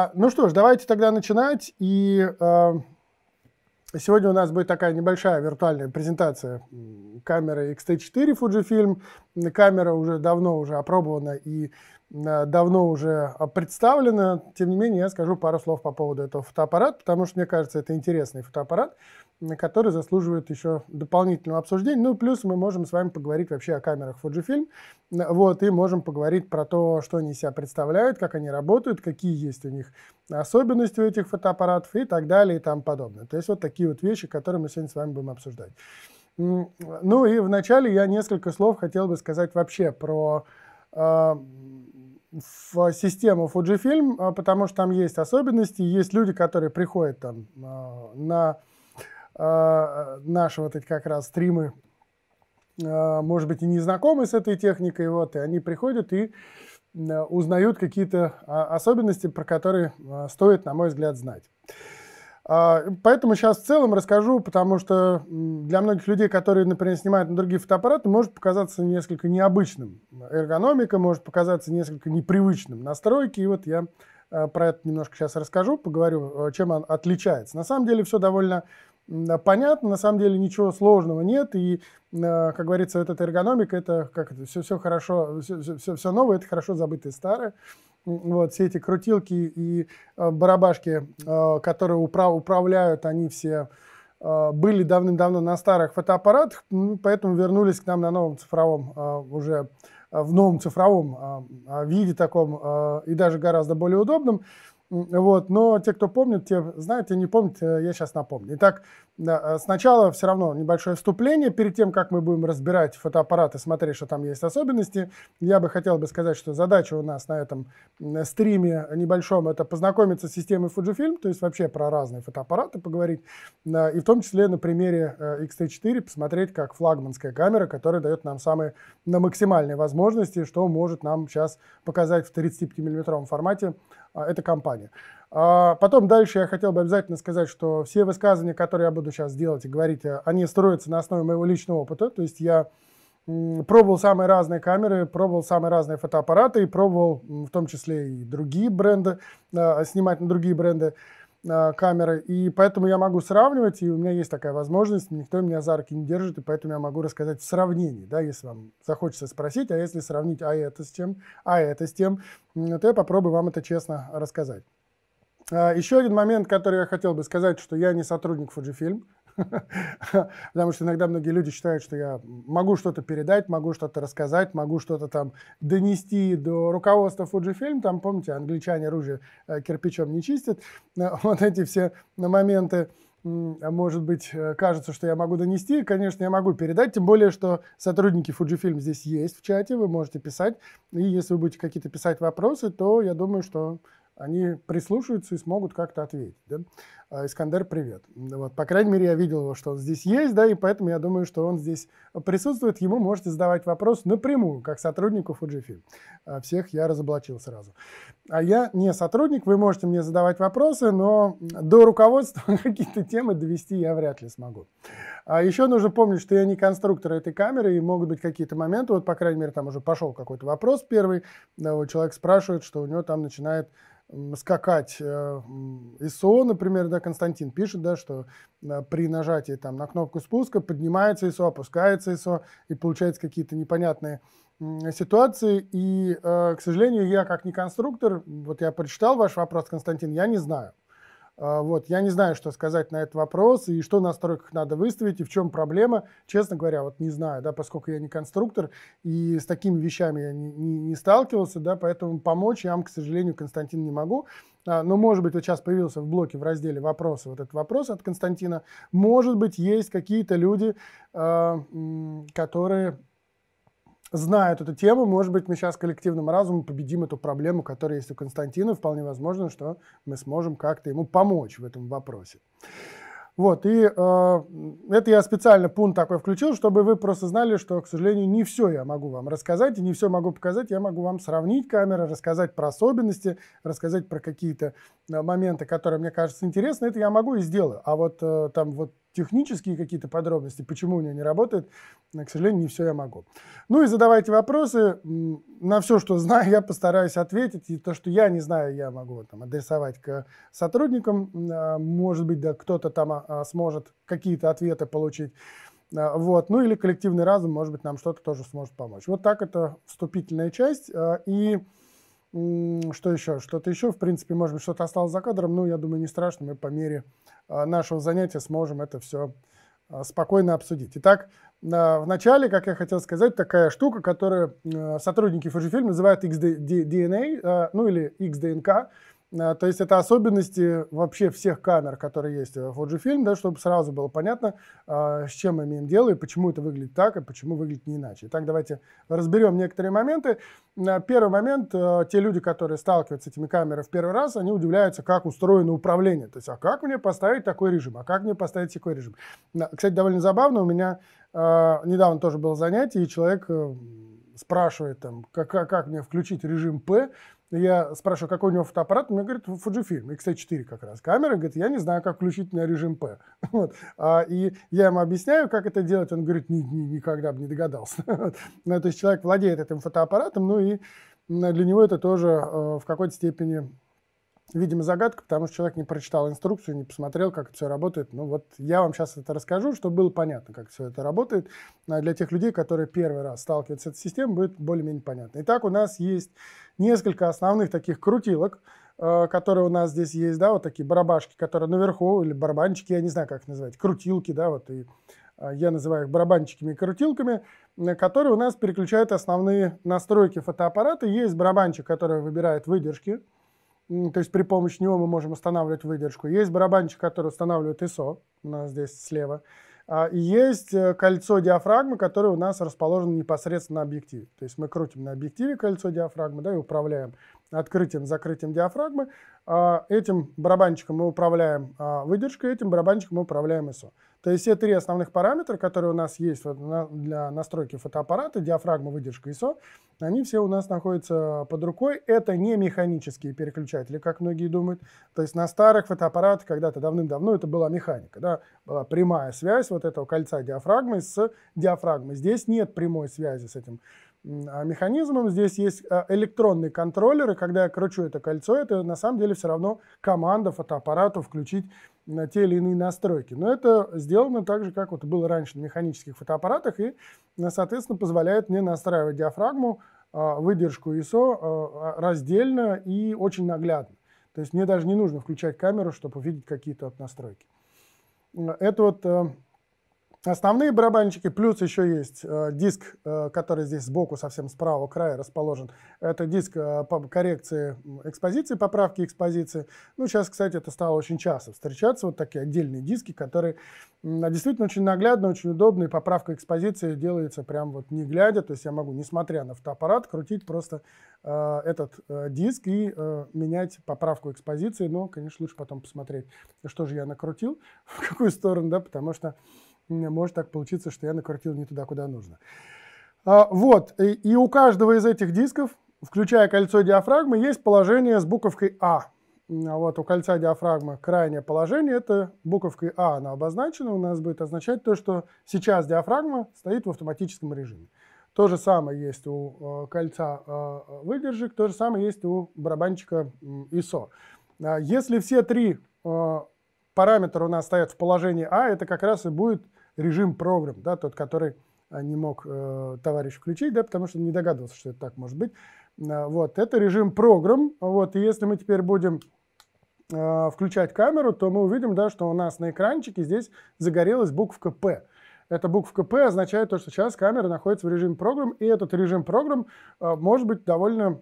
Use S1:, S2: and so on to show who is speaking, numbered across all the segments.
S1: А, ну что ж, давайте тогда начинать. И а, сегодня у нас будет такая небольшая виртуальная презентация камеры XT4 Fujifilm. Камера уже давно уже опробована и Э, давно уже представлена, Тем не менее, я скажу пару слов по поводу этого фотоаппарата, потому что, мне кажется, это интересный фотоаппарат, который заслуживает еще дополнительного обсуждения. Ну, плюс мы можем с вами поговорить вообще о камерах Fujifilm, вот, и можем поговорить про то, что они себя представляют, как они работают, какие есть у них особенности у этих фотоаппаратов и так далее и тому подобное. То есть вот такие вот вещи, которые мы сегодня с вами будем обсуждать. Ну и вначале я несколько слов хотел бы сказать вообще про э, в систему Fujifilm, а, потому что там есть особенности, есть люди, которые приходят там а, на а, наши вот эти как раз стримы, может быть, и не знакомы с этой техникой, вот, и они приходят и узнают какие-то особенности, про которые стоит, на мой взгляд, знать. А, поэтому сейчас в целом расскажу, потому что для многих людей, которые, например, снимают на другие фотоаппараты, может показаться несколько необычным. Эргономика может показаться несколько непривычным. Настройки, и вот я а, про это немножко сейчас расскажу, поговорю, а, чем он отличается. На самом деле все довольно понятно, на самом деле ничего сложного нет, и, как говорится, вот эта эргономика, это как это, все, все хорошо, все, все, все новое, это хорошо забытое старое вот все эти крутилки и э, барабашки, э, которые управ управляют, они все э, были давным-давно на старых фотоаппаратах, ну, поэтому вернулись к нам на новом цифровом уже в новом цифровом виде таком и даже гораздо более удобном. Вот, но те, кто помнит, те знают, те не помнят, э, я сейчас напомню. Итак, э, сначала все равно небольшое вступление. Перед тем, как мы будем разбирать фотоаппарат и смотреть, что там есть особенности, я бы хотел бы сказать, что задача у нас на этом э, стриме небольшом – это познакомиться с системой Fujifilm, то есть вообще про разные фотоаппараты поговорить, и в том числе на примере X-T4 посмотреть, как флагманская камера, которая дает нам самые на максимальные возможности, что может нам сейчас показать в 35-миллиметровом формате а, эта компания. А, потом дальше я хотел бы обязательно сказать, что все высказывания, которые я буду сейчас делать и говорить, э, они строятся на основе моего личного опыта. То есть я пробовал самые разные камеры, пробовал самые разные фотоаппараты и пробовал в том числе и другие бренды, э, снимать на другие бренды. Э, камеры, и поэтому я могу сравнивать, и у меня есть такая возможность, никто меня за руки не держит, и поэтому я могу рассказать в сравнении, да, если вам захочется спросить, а если сравнить, а это с чем, а это с тем, то я попробую вам это честно рассказать. А, еще один момент, который я хотел бы сказать, что я не сотрудник Fujifilm, Потому что иногда многие люди считают, что я могу что-то передать, могу что-то рассказать, могу что-то там донести до руководства Fujifilm. Там, помните, англичане оружие э, кирпичом не чистят. Э, вот эти все э, моменты а может быть, кажется, что я могу донести, конечно, я могу передать, тем более, что сотрудники Fujifilm здесь есть в чате, вы можете писать, и если вы будете какие-то писать вопросы, то я думаю, что они прислушаются и смогут как-то ответить. Да? А, Искандер, привет. Вот, по крайней мере, я видел его, что он здесь есть, да, и поэтому я думаю, что он здесь присутствует. Ему можете задавать вопрос напрямую, как сотруднику Fujifilm. А, всех я разоблачил сразу. А я не сотрудник, вы можете мне задавать вопросы, но до руководства какие-то темы довести я вряд ли смогу. А еще нужно помнить, что я не конструктор этой камеры, и могут быть какие-то моменты, вот, по крайней мере, там уже пошел какой-то вопрос первый, да, вот человек спрашивает, что у него там начинает скакать ISO, э, например, да, Константин пишет, да, что э, при нажатии там, на кнопку спуска поднимается ISO, опускается ISO, и получается какие-то непонятные ситуации. И, э, к сожалению, я как не конструктор, вот я прочитал ваш вопрос, Константин, я не знаю. Э, вот, я не знаю, что сказать на этот вопрос, и что в настройках надо выставить, и в чем проблема. Честно говоря, вот не знаю, да, поскольку я не конструктор, и с такими вещами я не, не, не сталкивался, да, поэтому помочь я вам, к сожалению, Константин, не могу. А, но, может быть, вот сейчас появился в блоке в разделе «Вопросы» вот этот вопрос от Константина. Может быть, есть какие-то люди, а, которые знают эту тему, может быть, мы сейчас коллективным разумом победим эту проблему, которая есть у Константина. Вполне возможно, что мы сможем как-то ему помочь в этом вопросе. Вот, и э, это я специально пункт такой включил, чтобы вы просто знали, что, к сожалению, не все я могу вам рассказать, и не все могу показать, я могу вам сравнить камеры, рассказать про особенности, рассказать про какие-то э, моменты, которые мне кажутся интересны, это я могу и сделаю. А вот э, там вот технические какие-то подробности, почему у меня не работает, к сожалению, не все я могу. Ну и задавайте вопросы. На все, что знаю, я постараюсь ответить. И то, что я не знаю, я могу там, адресовать к сотрудникам. А, может быть, да, кто-то там а, а, сможет какие-то ответы получить. Вот. Ну или коллективный разум, может быть, нам что-то тоже сможет помочь. Вот так это вступительная часть. И что еще? Что-то еще? В принципе, может быть, что-то осталось за кадром, но ну, я думаю, не страшно, мы по мере а, нашего занятия сможем это все а, спокойно обсудить. Итак, а, в начале, как я хотел сказать, такая штука, которую сотрудники Fujifilm называют XDNA, ну или XDNK, а, то есть это особенности вообще всех камер, которые есть э, в Fujifilm, да, чтобы сразу было понятно, а, с чем мы имеем дело и почему это выглядит так, и почему выглядит не иначе. Итак, давайте разберем некоторые моменты. Первый момент, э, те люди, которые сталкиваются с этими камерами в первый раз, они удивляются, как устроено управление. То есть, а как мне поставить такой режим, а как мне поставить такой режим. Кстати, довольно забавно, у меня э, недавно тоже было занятие, и человек спрашивает, там, как, как мне включить режим P, я спрашиваю, какой у него фотоаппарат, мне говорит, Fujifilm, X-T4 как раз. Камера, говорит, я не знаю, как включить на режим P. Вот. А, и я ему объясняю, как это делать, он говорит, ни, ни, никогда бы не догадался. ну, то есть человек владеет этим фотоаппаратом, ну и для него это тоже э, в какой-то степени Видимо, загадка, потому что человек не прочитал инструкцию, не посмотрел, как это все работает. Ну вот я вам сейчас это расскажу, чтобы было понятно, как все это работает. А для тех людей, которые первый раз сталкиваются с этой системой, будет более-менее понятно. Итак, у нас есть несколько основных таких крутилок, э, которые у нас здесь есть, да, вот такие барабашки, которые наверху, или барабанчики, я не знаю, как их называть, крутилки, да, вот и э, я называю их барабанчиками и крутилками, э, которые у нас переключают основные настройки фотоаппарата. Есть барабанчик, который выбирает выдержки, то есть при помощи него мы можем устанавливать выдержку. Есть барабанчик, который устанавливает ISO, у нас здесь слева. А, и есть э, кольцо диафрагмы, которое у нас расположено непосредственно на объективе. То есть мы крутим на объективе кольцо диафрагмы да, и управляем открытием-закрытием диафрагмы. А, этим барабанчиком мы управляем а, выдержкой, этим барабанчиком мы управляем ISO. То есть все три основных параметра, которые у нас есть для настройки фотоаппарата, диафрагма, выдержка ISO, они все у нас находятся под рукой. Это не механические переключатели, как многие думают. То есть на старых фотоаппаратах когда-то давным-давно это была механика. Да? Была прямая связь вот этого кольца диафрагмы с диафрагмой. Здесь нет прямой связи с этим а, механизмом. Здесь есть а, электронный контроллер, и когда я кручу это кольцо, это на самом деле все равно команда фотоаппарату включить на те или иные настройки. Но это сделано так же, как вот было раньше на механических фотоаппаратах, и, э, соответственно, позволяет мне настраивать диафрагму, а, выдержку ISO раздельно и очень наглядно. То есть мне даже не нужно включать камеру, чтобы увидеть какие-то вот настройки. Это вот э, Основные барабанчики, плюс еще есть э, диск, э, который здесь сбоку, совсем справа края расположен. Это диск э, по коррекции экспозиции, поправки экспозиции. Ну, сейчас, кстати, это стало очень часто встречаться, вот такие отдельные диски, которые э, действительно очень наглядно, очень удобно, и поправка экспозиции делается прям вот не глядя, то есть я могу, несмотря на фотоаппарат, крутить просто э, этот э, диск и э, менять поправку экспозиции, но, конечно, лучше потом посмотреть, что же я накрутил, в какую сторону, да, потому что может так получиться, что я накрутил не туда, куда нужно. А, вот, и у каждого из этих дисков, включая кольцо диафрагмы, есть положение с буковкой А. а вот у кольца диафрагмы крайнее положение, это буковкой А она обозначена, у нас будет означать то, что сейчас диафрагма стоит в автоматическом режиме. То же самое есть у э, кольца э, выдержек, то же самое есть у барабанчика ISO. А, если все три э, параметра у нас стоят в положении А, это как раз и будет режим программ, да, тот, который а, не мог э, товарищ включить, да, потому что не догадывался, что это так может быть. А, вот, это режим программ. Вот, и если мы теперь будем э, включать камеру, то мы увидим, да, что у нас на экранчике здесь загорелась буква «П». Эта буква «П» означает то, что сейчас камера находится в режиме программ, и этот режим программ э, может быть довольно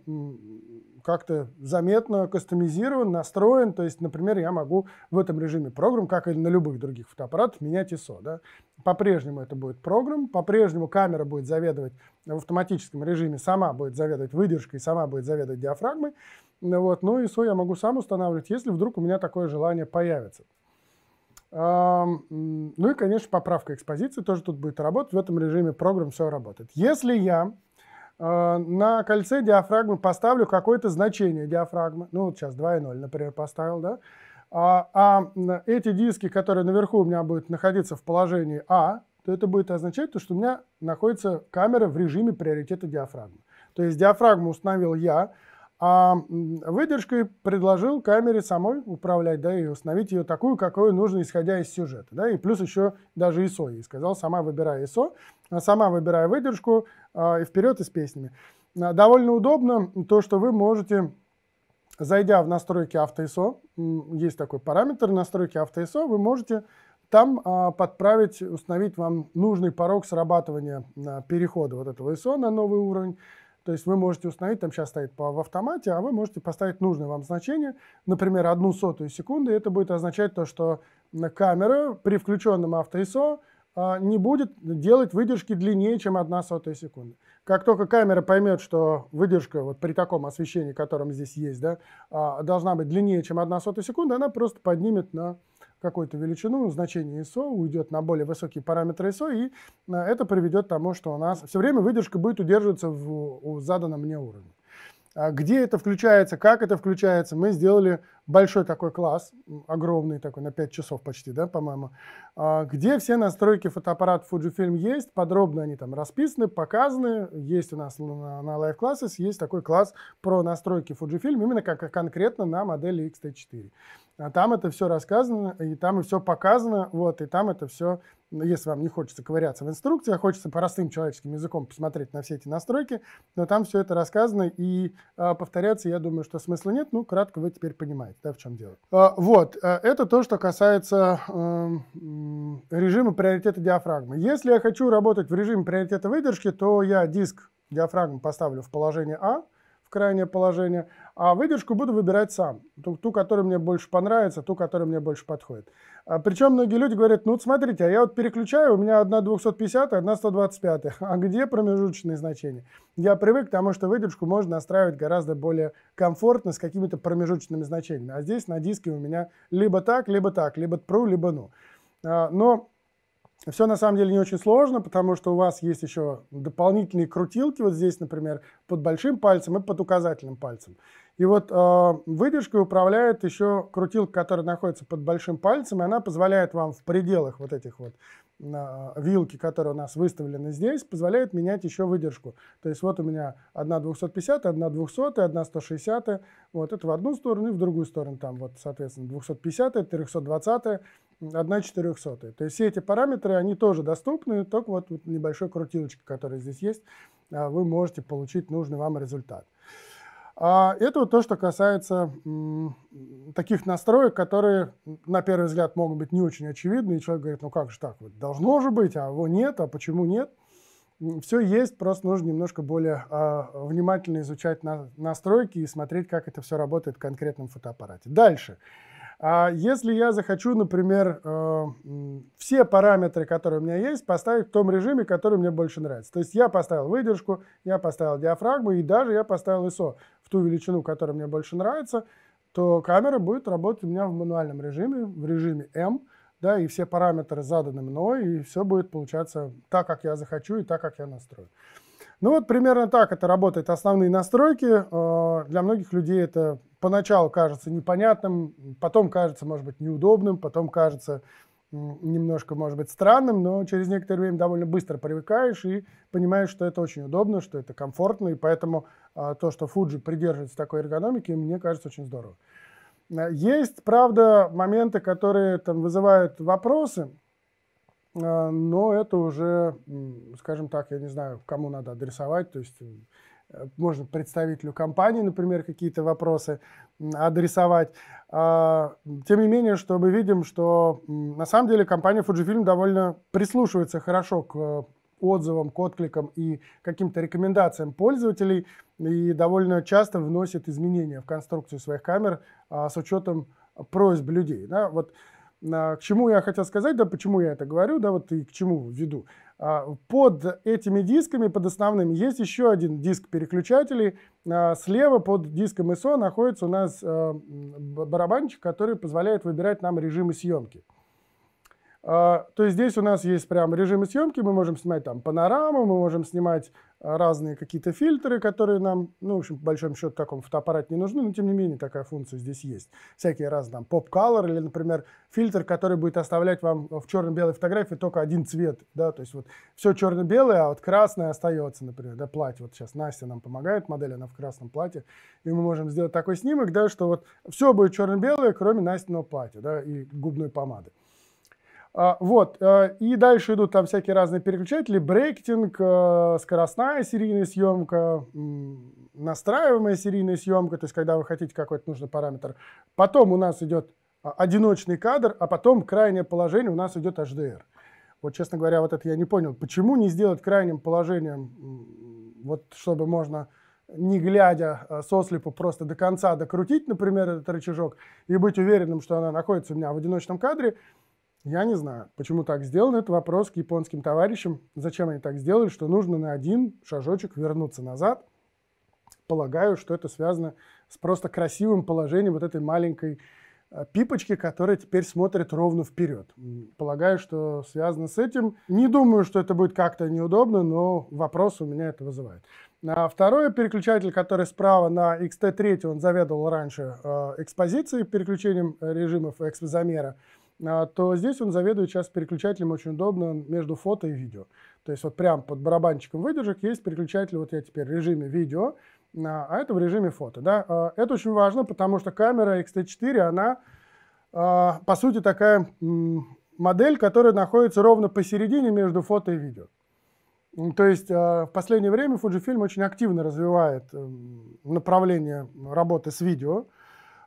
S1: как-то заметно кастомизирован, настроен. То есть, например, я могу в этом режиме программ, как и на любых других фотоаппаратах, менять ISO. Да? По-прежнему это будет программ, по-прежнему камера будет заведовать э, в автоматическом режиме, сама будет заведовать выдержкой, сама будет заведовать диафрагмой. Вот. Но ну, ISO я могу сам устанавливать, если вдруг у меня такое желание появится. Ну и, конечно, поправка экспозиции тоже тут будет работать. В этом режиме программ все работает. Если я а, на кольце диафрагмы поставлю какое-то значение диафрагмы, ну вот сейчас 2,0, например, поставил, да, а, а эти диски, которые наверху у меня будут находиться в положении А, то это будет означать, то, что у меня находится камера в режиме приоритета диафрагмы. То есть диафрагму установил я, а выдержкой предложил камере самой управлять, да, и установить ее такую, какую нужно, исходя из сюжета, да, и плюс еще даже ISO ей сказал, сама выбирая ISO, а сама выбирая выдержку а, и вперед и с песнями. А, довольно удобно то, что вы можете зайдя в настройки AutoISO, есть такой параметр настройки AutoISO, вы можете там а, подправить, установить вам нужный порог срабатывания а, перехода вот этого ISO на новый уровень, то есть вы можете установить, там сейчас стоит по, в автомате, а вы можете поставить нужное вам значение, например, одну сотую секунды. и Это будет означать то, что камера при включенном автоISO а, не будет делать выдержки длиннее, чем одна сотая секунда. Как только камера поймет, что выдержка вот при таком освещении, которым здесь есть, да, а, должна быть длиннее, чем одна сотая секунда, она просто поднимет на какую-то величину, значение ISO, уйдет на более высокие параметры ISO, и э, это приведет к тому, что у нас все время выдержка будет удерживаться в, в заданном мне уровне. А где это включается, как это включается, мы сделали большой такой класс, огромный такой, на 5 часов почти, да, по-моему, а где все настройки фотоаппарата Fujifilm есть, подробно они там расписаны, показаны, есть у нас на, на Live Classes, есть такой класс про настройки Fujifilm, именно как конкретно на модели X-T4. А там это все рассказано, и там и все показано, вот, и там это все, ну, если вам не хочется ковыряться в инструкциях, хочется простым человеческим языком посмотреть на все эти настройки, но там все это рассказано, и э, повторяться, я думаю, что смысла нет, ну, кратко вы теперь понимаете, да, в чем дело. Э, вот, э, это то, что касается э, режима приоритета диафрагмы. Если я хочу работать в режиме приоритета выдержки, то я диск диафрагмы поставлю в положение А, в крайнее положение, а выдержку буду выбирать сам. Ту, ту, которая мне больше понравится, ту, которая мне больше подходит. А, причем многие люди говорят, ну вот смотрите, а я вот переключаю, у меня одна 250, одна 125. А где промежуточные значения? Я привык к тому, что выдержку можно настраивать гораздо более комфортно с какими-то промежуточными значениями. А здесь на диске у меня либо так, либо так, либо пру, либо ну. А, но все на самом деле не очень сложно, потому что у вас есть еще дополнительные крутилки, вот здесь, например, под большим пальцем и под указательным пальцем. И вот э, выдержкой управляет еще крутилка, которая находится под большим пальцем, и она позволяет вам в пределах вот этих вот э, вилки, которые у нас выставлены здесь, позволяет менять еще выдержку. То есть вот у меня одна 250, одна 200, одна 160, вот это в одну сторону и в другую сторону, там вот, соответственно, 250, 320, одна 400. То есть все эти параметры, они тоже доступны, только вот, вот небольшой крутилочка, которая здесь есть, а вы можете получить нужный вам результат. А, это вот то, что касается таких настроек, которые, на первый взгляд, могут быть не очень очевидны, и человек говорит, ну как же так, должно же быть, а его нет, а почему нет? Все есть, просто нужно немножко более а, внимательно изучать настройки и смотреть, как это все работает в конкретном фотоаппарате. Дальше. А, если я захочу, например, э, все параметры, которые у меня есть, поставить в том режиме, который мне больше нравится. То есть я поставил выдержку, я поставил диафрагму и даже я поставил ISO ту величину, которая мне больше нравится, то камера будет работать у меня в мануальном режиме, в режиме M, да, и все параметры заданы мной, и все будет получаться так, как я захочу и так, как я настрою. Ну вот примерно так это работает. Основные настройки э, для многих людей это поначалу кажется непонятным, потом кажется, может быть, неудобным, потом кажется немножко, может быть, странным, но через некоторое время довольно быстро привыкаешь и понимаешь, что это очень удобно, что это комфортно, и поэтому а, то, что Fuji придерживается такой эргономики, мне кажется очень здорово. Э, есть, правда, моменты, которые там вызывают вопросы, э, но это уже, скажем так, я не знаю, кому надо адресовать, то есть можно представителю компании, например, какие-то вопросы адресовать. А, тем не менее, что мы видим, что на самом деле компания Fujifilm довольно прислушивается хорошо к э, отзывам, к откликам и каким-то рекомендациям пользователей и довольно часто вносит изменения в конструкцию своих камер а, с учетом просьб людей. Да? Вот, а, к чему я хотел сказать, да, почему я это говорю, да, вот и к чему веду. А, под этими дисками, под основными, есть еще один диск переключателей. А, слева под диском ISO находится у нас а, барабанчик, который позволяет выбирать нам режимы съемки. То есть здесь у нас есть прям режимы съемки, мы можем снимать там панораму, мы можем снимать разные какие-то фильтры, которые нам, ну, в общем, по большому счету, таком фотоаппарат не нужны, но, тем не менее, такая функция здесь есть. Всякие разные, там, поп-колор или, например, фильтр, который будет оставлять вам в черно-белой фотографии только один цвет, да, то есть вот все черно-белое, а вот красное остается, например, да, платье. Вот сейчас Настя нам помогает, модель, она в красном платье, и мы можем сделать такой снимок, да, что вот все будет черно-белое, кроме Настиного платья, да, и губной помады. А, вот, э, и дальше идут там всякие разные переключатели, брейктинг, э, скоростная серийная съемка, настраиваемая серийная съемка, то есть когда вы хотите какой-то нужный параметр. Потом у нас идет а, одиночный кадр, а потом крайнее положение у нас идет HDR. Вот, честно говоря, вот это я не понял. Почему не сделать крайним положением, вот чтобы можно не глядя а, сослепу просто до конца докрутить, например, этот рычажок, и быть уверенным, что она находится у меня в одиночном кадре, я не знаю, почему так сделано. Это вопрос к японским товарищам. Зачем они так сделали, что нужно на один шажочек вернуться назад. Полагаю, что это связано с просто красивым положением вот этой маленькой э, пипочки, которая теперь смотрит ровно вперед. Полагаю, что связано с этим. Не думаю, что это будет как-то неудобно, но вопрос у меня это вызывает. А второй переключатель, который справа на XT3, он заведовал раньше э, экспозицией, переключением э, режимов экспозамера. замера а, то здесь он заведует сейчас переключателем очень удобно между фото и видео. То есть вот прям под барабанчиком выдержек есть переключатель, вот я теперь в режиме видео, а, а это в режиме фото. Да? А, это очень важно, потому что камера X-T4, она по сути такая модель, которая находится ровно посередине между фото и видео. То есть в последнее время Fujifilm очень активно развивает направление работы с видео,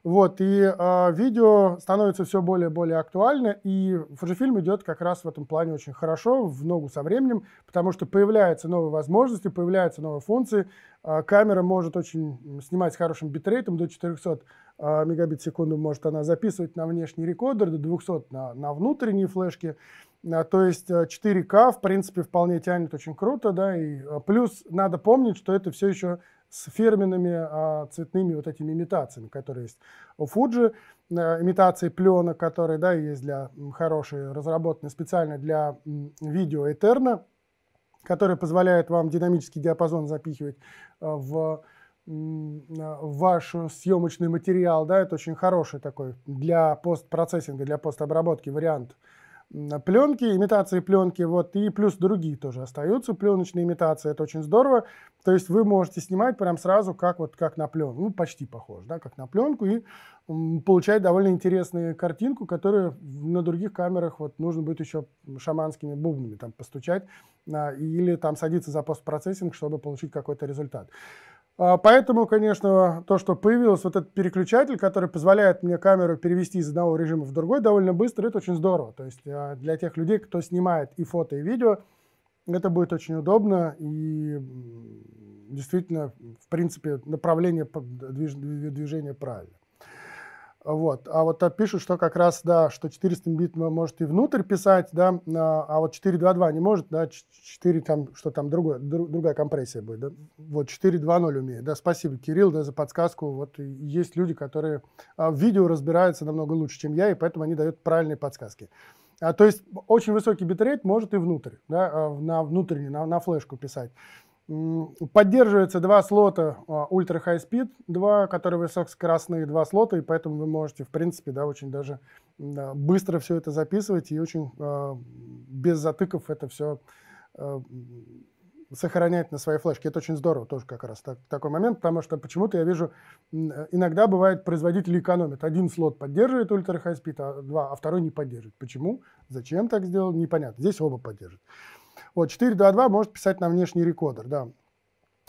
S1: вот, и э, видео становится все более и более актуально, и Fujifilm идет как раз в этом плане очень хорошо, в ногу со временем, потому что появляются новые возможности, появляются новые функции, э, камера может очень снимать с хорошим битрейтом, до 400 э, а, мегабит в секунду может она записывать на внешний рекодер, до 200 на, на внутренние флешки, э, то есть 4К, э, в принципе, вполне тянет очень круто, да, и плюс надо помнить, что это все еще с фирменными а, цветными вот этими имитациями, которые есть у Fuji, а, имитации пленок, которые да, есть для м, хорошие, разработаны специально для м, видео Eterna, которые позволяют вам динамический диапазон запихивать а, в ваш съемочный материал, да, это очень хороший такой для постпроцессинга, для постобработки вариант. Uh, пленки, имитации пленки, вот, и плюс другие тоже остаются, пленочные имитации, это очень здорово, то есть вы можете снимать прям сразу, как вот, как на пленку, ну, почти похоже, да, как на пленку, и м, получать довольно интересную картинку, которую на других камерах вот нужно будет еще шаманскими бубнами там постучать, а, или там садиться за постпроцессинг, чтобы получить какой-то результат. А, поэтому, конечно, то, что появился вот этот переключатель, который позволяет мне камеру перевести из одного режима в другой довольно быстро, это очень здорово. То есть а, для тех людей, кто снимает и фото, и видео, это будет очень удобно и действительно, в принципе, направление движения правильно. Вот. А вот пишут, что как раз, да, что 400 бит может и внутрь писать, да, а, а вот 4.2.2 не может, да, 4 там, что там, другое, другая компрессия будет, да. Вот 4.2.0 умеет, да, спасибо, Кирилл, да, за подсказку. Вот есть люди, которые а, в видео разбираются намного лучше, чем я, и поэтому они дают правильные подсказки. А, то есть очень высокий битрейт может и внутрь, да, а, на внутренний, на, на флешку писать. Поддерживается два слота а, Ultra High Speed 2, которые высокоскоростные два слота, и поэтому вы можете, в принципе, да, очень даже быстро все это записывать и очень а, без затыков это все а, сохранять на своей флешке. Это очень здорово тоже как раз так, такой момент, потому что почему-то я вижу, э, иногда бывает, производители экономят. Один слот поддерживает Ultra High Speed, а, два, а второй не поддерживает. Почему? Зачем так сделал? Непонятно. Здесь оба поддерживают. Вот 4.2.2 может писать на внешний рекодер, да.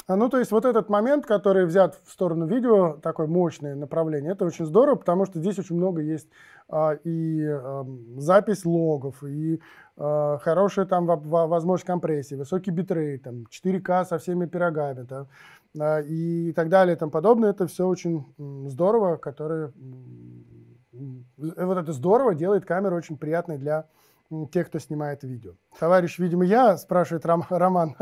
S1: А, ну, то есть вот этот момент, который взят в сторону видео, такое мощное направление, это очень здорово, потому что здесь очень много есть а, и а, запись логов, и а, хорошая там в, возможность компрессии, высокий битрейт, там 4К со всеми пирогами, да, а, и так далее и тому подобное. Это все очень здорово, которое... Вот это здорово делает камеру очень приятной для те, кто снимает видео. Товарищ, видимо, я, спрашивает Ром, Роман.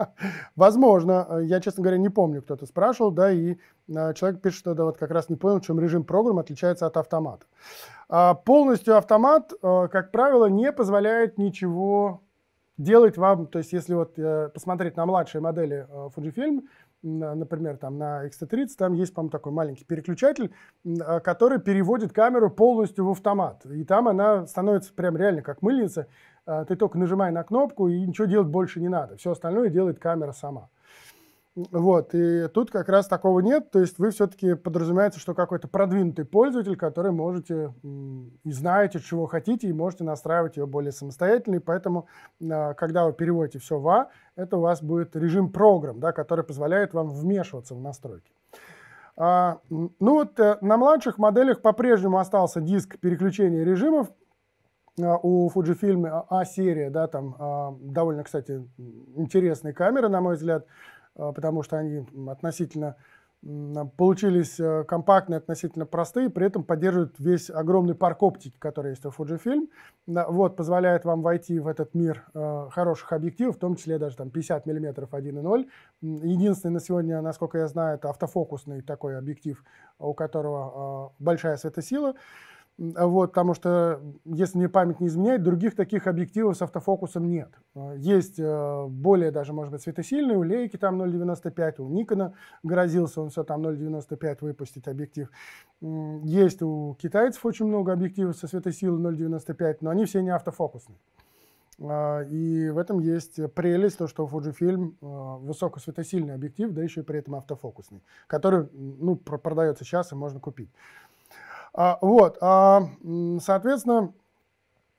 S1: Возможно, э, я, честно говоря, не помню, кто-то спрашивал, да, и э, человек пишет, что да, вот как раз не понял, чем режим программ отличается от автомата. А полностью автомат, э, как правило, не позволяет ничего делать вам, то есть если вот посмотреть на младшие модели Fujifilm, например, там на XT30, там есть, по-моему, такой маленький переключатель, а, который переводит камеру полностью в автомат. И там она становится прям реально как мыльница. А, ты только нажимай на кнопку, и ничего делать больше не надо. Все остальное делает камера сама. Вот, и тут как раз такого нет, то есть вы все-таки подразумеваете, что какой-то продвинутый пользователь, который можете и знаете, чего хотите, и можете настраивать ее более самостоятельно, и поэтому, а, когда вы переводите все в А, это у вас будет режим программ, да, который позволяет вам вмешиваться в настройки. А, ну вот э, на младших моделях по-прежнему остался диск переключения режимов, а, у Fujifilm A а, серия да, там довольно, кстати, интересные камеры, на мой взгляд, а, потому что они относительно получились э, компактные, относительно простые, при этом поддерживают весь огромный парк оптики, который есть у Fujifilm. Вот, позволяет вам войти в этот мир э, хороших объективов, в том числе даже там 50 мм 1.0. Единственный на сегодня, насколько я знаю, это автофокусный такой объектив, у которого а, большая светосила. сила. Вот, потому что, если мне память не изменяет, других таких объективов с автофокусом нет. Э, есть э, более даже, может быть, светосильные, у Лейки там 0.95, у Никона грозился, он все там 0.95 выпустит объектив. Есть у китайцев очень много объективов со светосилой 0.95, но они все не автофокусные. А, и в этом есть прелесть, то, что Fujifilm э, высокосветосильный объектив, да еще и при этом автофокусный, который ну, продается сейчас и можно купить. А, вот, а, соответственно,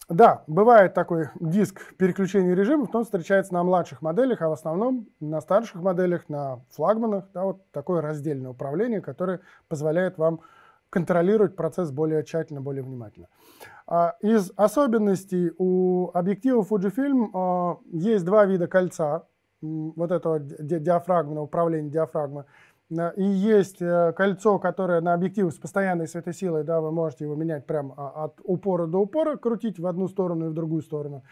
S1: да, бывает такой диск переключения режимов, он встречается на младших моделях, а в основном на старших моделях, на флагманах, да, вот такое раздельное управление, которое позволяет вам контролировать процесс более тщательно, более внимательно. А, из особенностей у объектива Fujifilm а, есть два вида кольца, вот этого диафрагмы, управления диафрагмы. И есть э, кольцо, которое на объективе с постоянной светосилой, да, вы можете его менять прямо а, от упора до упора, крутить в одну сторону и в другую сторону.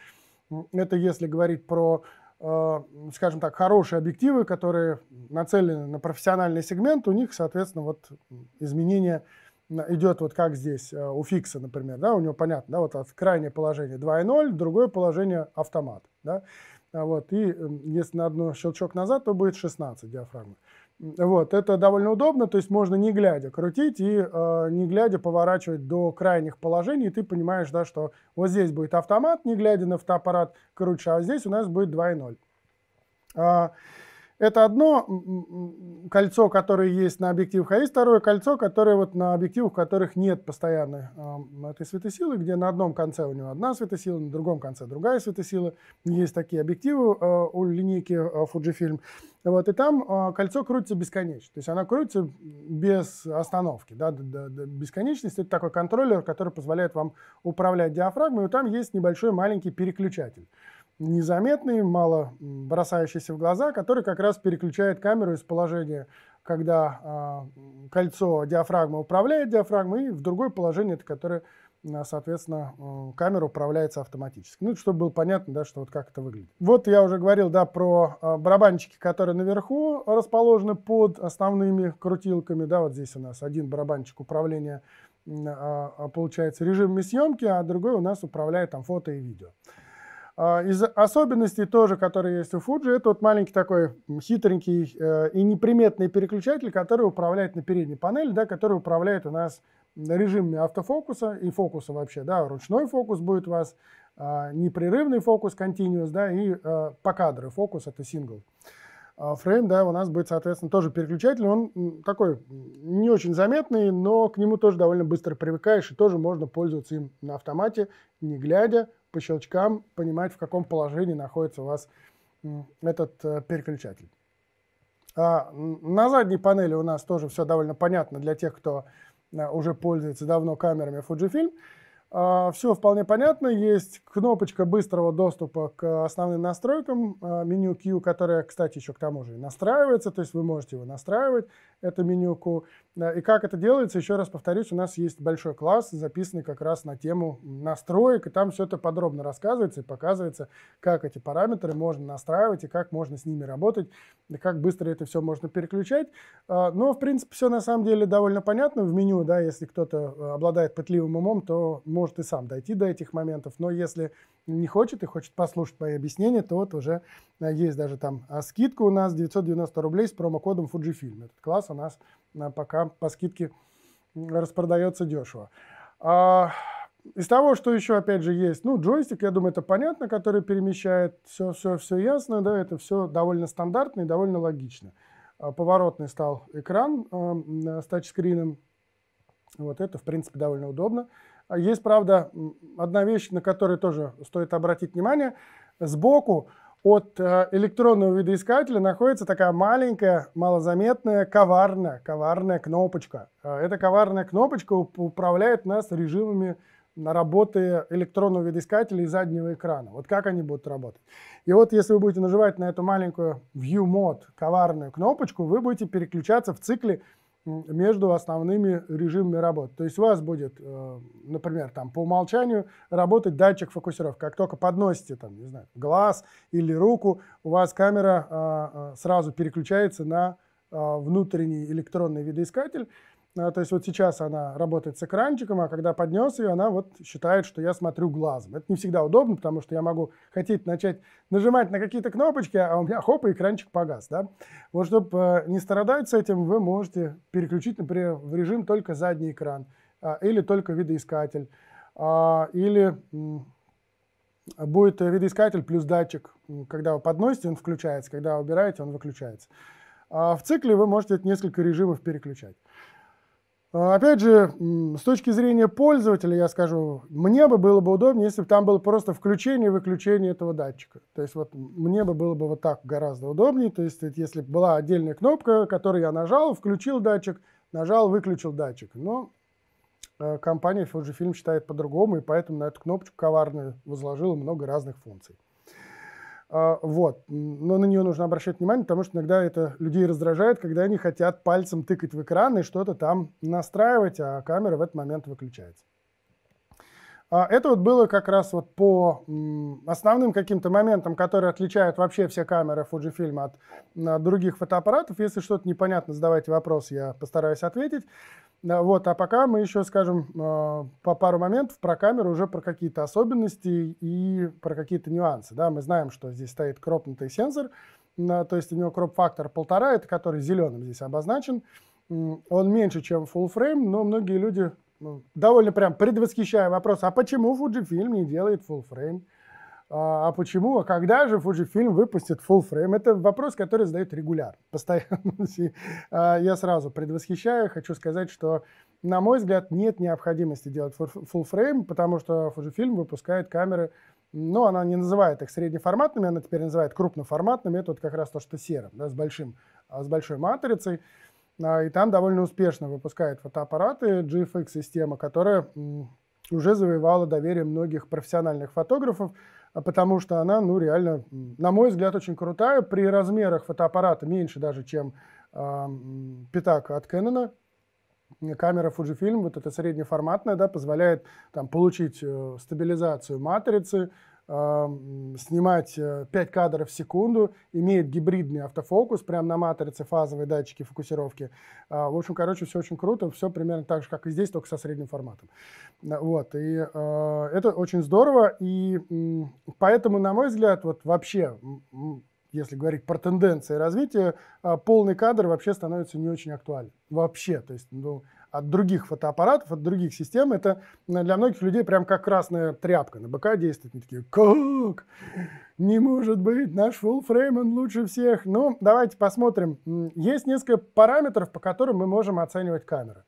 S1: Это если говорить про, э, скажем так, хорошие объективы, которые нацелены на профессиональный сегмент, у них, соответственно, вот изменение идет вот как здесь э, у Фикса, например, да, у него понятно, да, вот крайнее положение 2.0, другое положение автомат, да, а вот, и если на одну щелчок назад, то будет 16 диафрагмы. Вот, это довольно удобно, то есть можно не глядя крутить и э, не глядя поворачивать до крайних положений, и ты понимаешь, да, что вот здесь будет автомат, не глядя на фотоаппарат крутишь, а здесь у нас будет 2.0. Это одно кольцо, которое есть на объективах, а есть второе кольцо, которое вот на объективах, у которых нет постоянно а, этой светосилы, где на одном конце у него одна светосила, на другом конце другая светосила. Есть такие объективы а, у линейки а, Fujifilm. Вот, и там кольцо крутится бесконечно. То есть оно крутится без остановки, да, до, до бесконечности. Это такой контроллер, который позволяет вам управлять диафрагмой. И там есть небольшой маленький переключатель незаметный, мало бросающийся в глаза, который как раз переключает камеру из положения, когда э, кольцо диафрагмы управляет диафрагмой, и в другое положение, это которое, а, соответственно, э, камера управляется автоматически. Ну, чтобы было понятно, да, что вот как это выглядит. Вот я уже говорил, да, про э, барабанчики, которые наверху расположены под основными крутилками, да, вот здесь у нас один барабанчик управления, получается, режимами съемки, а другой у нас управляет там фото и видео. А, из особенностей тоже, которые есть у Fuji, это вот маленький такой хитренький э, и неприметный переключатель, который управляет на передней панели, да, который управляет у нас режимами автофокуса и фокуса вообще, да, ручной фокус будет у вас, а, непрерывный фокус, continuous, да, и э, по кадры фокус, это сингл. А, фрейм, да, у нас будет, соответственно, тоже переключатель, он такой не очень заметный, но к нему тоже довольно быстро привыкаешь, и тоже можно пользоваться им на автомате, не глядя, по щелчкам понимать, в каком положении находится у вас этот э, переключатель. А, на задней панели у нас тоже все довольно понятно для тех, кто э, уже пользуется давно камерами Fujifilm. А, все вполне понятно. Есть кнопочка быстрого доступа к основным настройкам, а, меню Q, которое, кстати, еще к тому же настраивается, то есть вы можете его настраивать, это меню Q. И как это делается, еще раз повторюсь, у нас есть большой класс, записанный как раз на тему настроек, и там все это подробно рассказывается и показывается, как эти параметры можно настраивать и как можно с ними работать, и как быстро это все можно переключать. А, но, в принципе, все на самом деле довольно понятно в меню, да, если кто-то э, обладает пытливым умом, то можно может и сам дойти до этих моментов, но если не хочет и хочет послушать мои объяснения, то вот уже э, есть даже там а, скидка у нас 990 рублей с промокодом Fujifilm. Этот класс у нас э, пока по скидке распродается дешево. А, из того, что еще, опять же, есть, ну, джойстик, я думаю, это понятно, который перемещает, все, все, все ясно, да, это все довольно стандартно и довольно логично. А, поворотный стал экран э, э, с тачскрином, вот это, в принципе, довольно удобно. А есть, правда, одна вещь, на которую тоже стоит обратить внимание. Сбоку от э, электронного видоискателя находится такая маленькая, малозаметная, коварная, коварная кнопочка. Э, эта коварная кнопочка управляет нас режимами на работы электронного видоискателя и заднего экрана. Вот как они будут работать. И вот если вы будете нажимать на эту маленькую View Mode, коварную кнопочку, вы будете переключаться в цикле между основными режимами работы. То есть у вас будет, э, например, там по умолчанию работать датчик фокусировки. Как только подносите там, не знаю, глаз или руку, у вас камера а, а, сразу переключается на а, внутренний электронный видоискатель, а, то есть вот сейчас она работает с экранчиком, а когда поднес ее, она вот считает, что я смотрю глазом. Это не всегда удобно, потому что я могу хотеть начать нажимать на какие-то кнопочки, а у меня хоп, и экранчик погас. Да? Вот чтобы э, не страдать с этим, вы можете переключить, например, в режим только задний экран а, или только видоискатель, а, или будет видоискатель плюс датчик. Когда вы подносите, он включается, когда убираете, он выключается. В цикле вы можете несколько режимов переключать. А, опять же, с точки зрения пользователя, я скажу, мне бы было бы удобнее, если бы там было просто включение и выключение этого датчика. То есть вот мне бы было бы вот так гораздо удобнее. То есть если бы была отдельная кнопка, которую я нажал, включил датчик, нажал, выключил датчик. Но э, компания Fujifilm считает по-другому, и поэтому на эту кнопочку коварную возложила много разных функций. А, вот. Но на нее нужно обращать внимание, потому что иногда это людей раздражает, когда они хотят пальцем тыкать в экран и что-то там настраивать, а камера в этот момент выключается. А это вот было как раз вот по основным каким-то моментам, которые отличают вообще все камеры Fujifilm от других фотоаппаратов. Если что-то непонятно, задавайте вопрос, я постараюсь ответить. Вот, а пока мы еще скажем а, по пару моментов про камеру, уже про какие-то особенности и про какие-то нюансы. Да, мы знаем, что здесь стоит кропнутый сенсор, то есть у него кроп-фактор полтора, это который зеленым здесь обозначен. Он меньше, чем full frame, но многие люди ну, довольно прям предвосхищая вопрос, а почему Fujifilm не делает full frame? А, а почему, а когда же Fujifilm выпустит full frame? Это вопрос, который задают регулярно, постоянно. А, я сразу предвосхищаю, хочу сказать, что на мой взгляд, нет необходимости делать full frame, потому что Fujifilm выпускает камеры, но ну, она не называет их среднеформатными, она теперь называет крупноформатными, это вот как раз то, что серым, да, с, большим, а, с большой матрицей. А, и там довольно успешно выпускают фотоаппараты GFX-система, которая уже завоевала доверие многих профессиональных фотографов, а потому что она, ну, реально, на мой взгляд, очень крутая. При размерах фотоаппарата меньше даже, чем э, пятак от Canon. Камера Fujifilm, вот эта среднеформатная, да, позволяет там, получить э, стабилизацию матрицы, Эм, снимать 5 э, кадров в секунду, имеет гибридный автофокус, прямо на матрице фазовые датчики фокусировки. А, в общем, короче, все очень круто, все примерно так же, как и здесь, только со средним форматом. Э, вот, и э, это очень здорово, и поэтому, на мой взгляд, вот вообще, если говорить про тенденции развития, полный кадр вообще становится не очень актуален. Вообще, то есть, ну, от других фотоаппаратов, от других систем, это для многих людей прям как красная тряпка на БК действует. Они такие, как? Не может быть, наш full frame он лучше всех. Ну, давайте посмотрим. Есть несколько параметров, по которым мы можем оценивать камеры.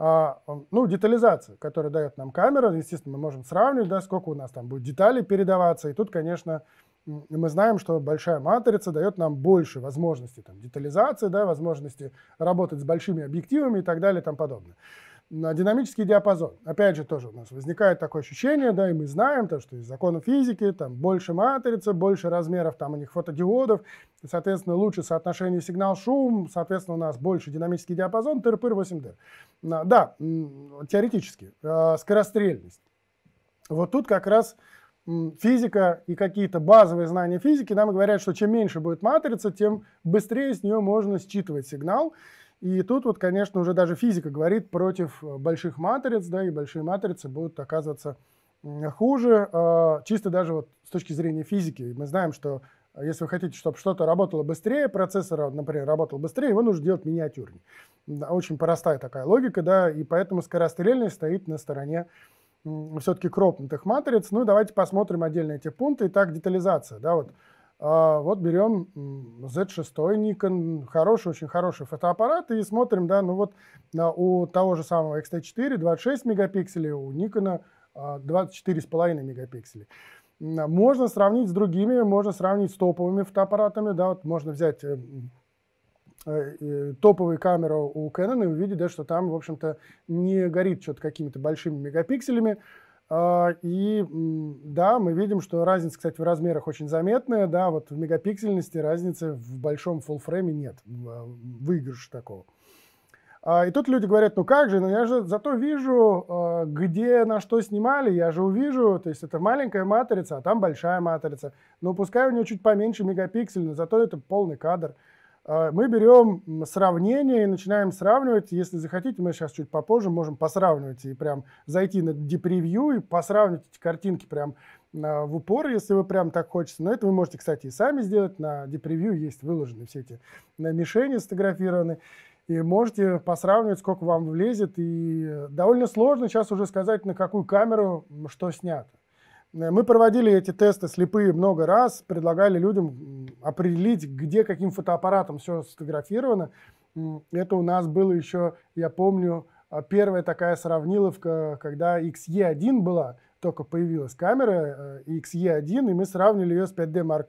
S1: А, ну, детализация, которая дает нам камера. Естественно, мы можем сравнивать, да, сколько у нас там будет деталей передаваться. И тут, конечно, мы знаем, что большая матрица дает нам больше возможностей там, детализации, да, возможности работать с большими объективами и так далее и тому подобное. На динамический диапазон. Опять же, тоже у нас возникает такое ощущение, да, и мы знаем, то, что из закона физики там больше матрицы, больше размеров там у них фотодиодов, и, соответственно, лучше соотношение сигнал-шум, соответственно, у нас больше динамический диапазон, тырпыр 8D. Да, теоретически. Э, скорострельность. Вот тут как раз физика и какие-то базовые знания физики нам говорят, что чем меньше будет матрица, тем быстрее с нее можно считывать сигнал. И тут вот, конечно, уже даже физика говорит против э, больших матриц, да, и большие матрицы будут оказываться хуже, а, чисто даже вот с точки зрения физики. Мы знаем, что э, если вы хотите, чтобы что-то работало быстрее, процессор, например, работал быстрее, его нужно делать миниатюрнее. Очень простая такая логика, да, и поэтому скорострельность стоит на стороне все-таки кропнутых матриц. Ну, давайте посмотрим отдельно эти пункты. Итак, детализация. Да, вот. А, вот берем Z6 Nikon, хороший, очень хороший фотоаппарат, и смотрим, да, ну вот у того же самого X-T4 26 мегапикселей, у Nikon 24,5 а, мегапикселей. Можно сравнить с другими, можно сравнить с топовыми фотоаппаратами, да, вот можно взять э, Э, э, топовые камеру у Canon и увидит, да, что там, в общем-то, не горит что-то какими-то большими мегапикселями. А, и да, мы видим, что разница, кстати, в размерах очень заметная. Да, вот в мегапиксельности разницы в большом фуллфрейме нет, выигрыша а, такого. А, и тут люди говорят, ну как же, но ну я же зато вижу, где на что снимали, я же увижу, то есть это маленькая матрица, а там большая матрица. Но ну пускай у нее чуть поменьше мегапиксель, но зато это полный кадр. А, мы берем сравнение и начинаем сравнивать. Если захотите, мы сейчас чуть попозже можем посравнивать и прям зайти на депревью и посравнить эти картинки прям а, в упор, если вы прям так хочется. Но это вы можете, кстати, и сами сделать. На депревью есть выложены все эти на мишени сфотографированы. И можете посравнивать, сколько вам влезет. И э, довольно сложно сейчас уже сказать, на какую камеру что снято. Э, мы проводили эти тесты слепые много раз, предлагали людям определить, где каким фотоаппаратом все сфотографировано. Это у нас было еще, я помню, а, первая такая сравниловка, когда XE1 была, только появилась камера XE1, э, и мы сравнили ее с 5D Mark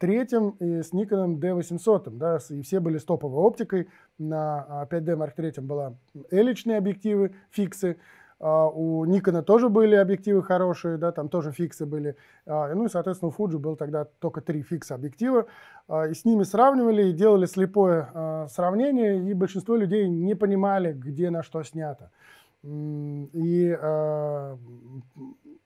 S1: III и с Nikon D800, да, и все были с топовой оптикой, на 5D Mark III была эличные объективы, фиксы, а, у Никона тоже были объективы хорошие, да, там тоже фиксы были. А, ну и, соответственно, у Fuji был тогда только три фикса объектива. А, и с ними сравнивали и делали слепое сравнение, и большинство людей не понимали, где на что снято. И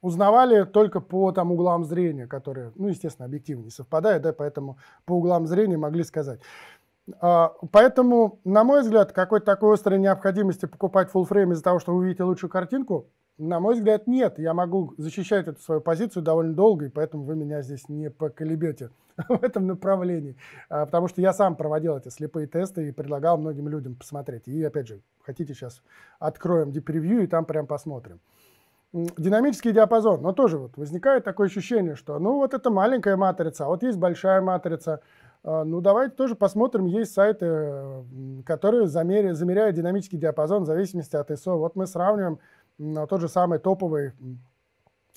S1: узнавали только по там, углам зрения, которые, ну, естественно, объективно не совпадают, да, поэтому по углам зрения могли сказать. А, поэтому, на мой взгляд, какой-то такой острой необходимости покупать full frame из-за того, что вы видите лучшую картинку, на мой взгляд, нет. Я могу защищать эту свою позицию довольно долго, и поэтому вы меня здесь не поколебете в этом направлении. А, потому что я сам проводил эти слепые тесты и предлагал многим людям посмотреть. И опять же, хотите сейчас откроем дип и там прям посмотрим. Динамический диапазон, но тоже вот возникает такое ощущение, что ну вот это маленькая матрица, а вот есть большая матрица – а, ну, давайте тоже посмотрим. Есть сайты, э, которые замеряют, замеряют динамический диапазон в зависимости от ISO. Вот мы сравниваем тот же самый топовый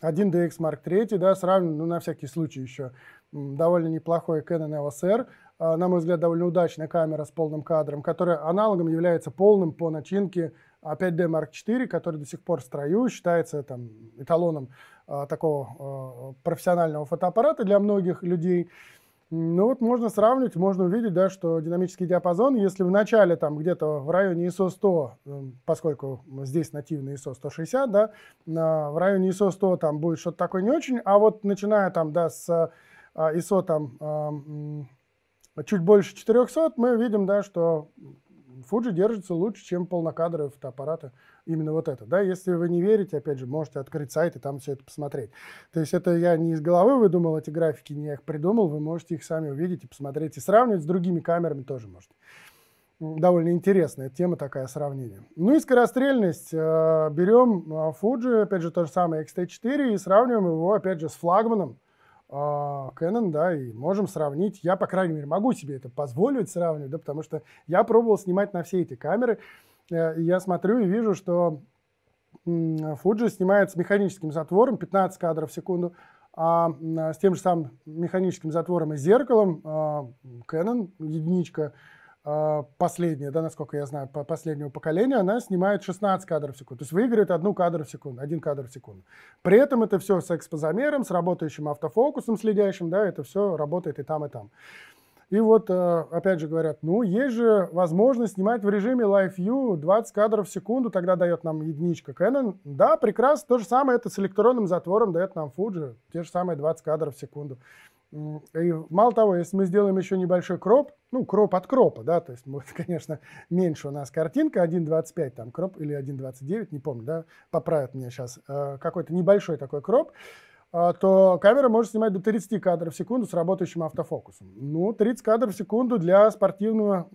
S1: 1DX Mark III, да, сравним, ну, на всякий случай еще, довольно неплохой Canon EOS R, а, на мой взгляд, довольно удачная камера с полным кадром, которая аналогом является полным по начинке опять d Mark IV, который до сих пор в строю, считается там эталоном а, такого а, профессионального фотоаппарата для многих людей. Ну вот можно сравнивать, можно увидеть, да, что динамический диапазон, если в начале там где-то в районе ISO 100, эм, поскольку здесь нативный ISO 160, да, в районе ISO 100 там будет что-то такое не очень, а вот начиная там, да, с э, ISO там эм, чуть больше 400, мы видим, да, что Fuji держится лучше, чем полнокадровые фотоаппараты именно вот это. Да? Если вы не верите, опять же, можете открыть сайт и там все это посмотреть. То есть это я не из головы выдумал эти графики, не я их придумал, вы можете их сами увидеть и посмотреть, и сравнивать с другими камерами тоже можете. Довольно интересная тема такая сравнение. Ну и скорострельность. Э, Берем э, Fuji, опять же, то же самое X-T4 и сравниваем его, опять же, с флагманом. Э, Canon, да, и можем сравнить. Я, по крайней мере, могу себе это позволить сравнивать, да, потому что я пробовал снимать на все эти камеры. Э, я смотрю и вижу, что Fuji снимает с механическим затвором 15 кадров в секунду, а с тем же самым механическим затвором и зеркалом а, Canon единичка а, последняя, да, насколько я знаю, по последнего поколения, она снимает 16 кадров в секунду. То есть выигрывает одну кадр в секунду, один кадр в секунду. При этом это все с экспозамером, с работающим автофокусом следящим, да, это все работает и там, и там. И вот, а, опять же говорят, ну, есть же возможность снимать в режиме Live View 20 кадров в секунду, тогда дает нам единичка Canon. Да, прекрасно, то же самое это с электронным затвором дает нам Fuji, те же самые 20 кадров в секунду. И мало того, если мы сделаем еще небольшой кроп, ну, кроп от кропа, да, то есть, будет, конечно, меньше у нас картинка, 1.25 там кроп или 1.29, не помню, да, поправят меня сейчас, а, какой-то небольшой такой кроп, а, то камера может снимать до 30 кадров в секунду с работающим автофокусом. Ну, 30 кадров в секунду для спортивного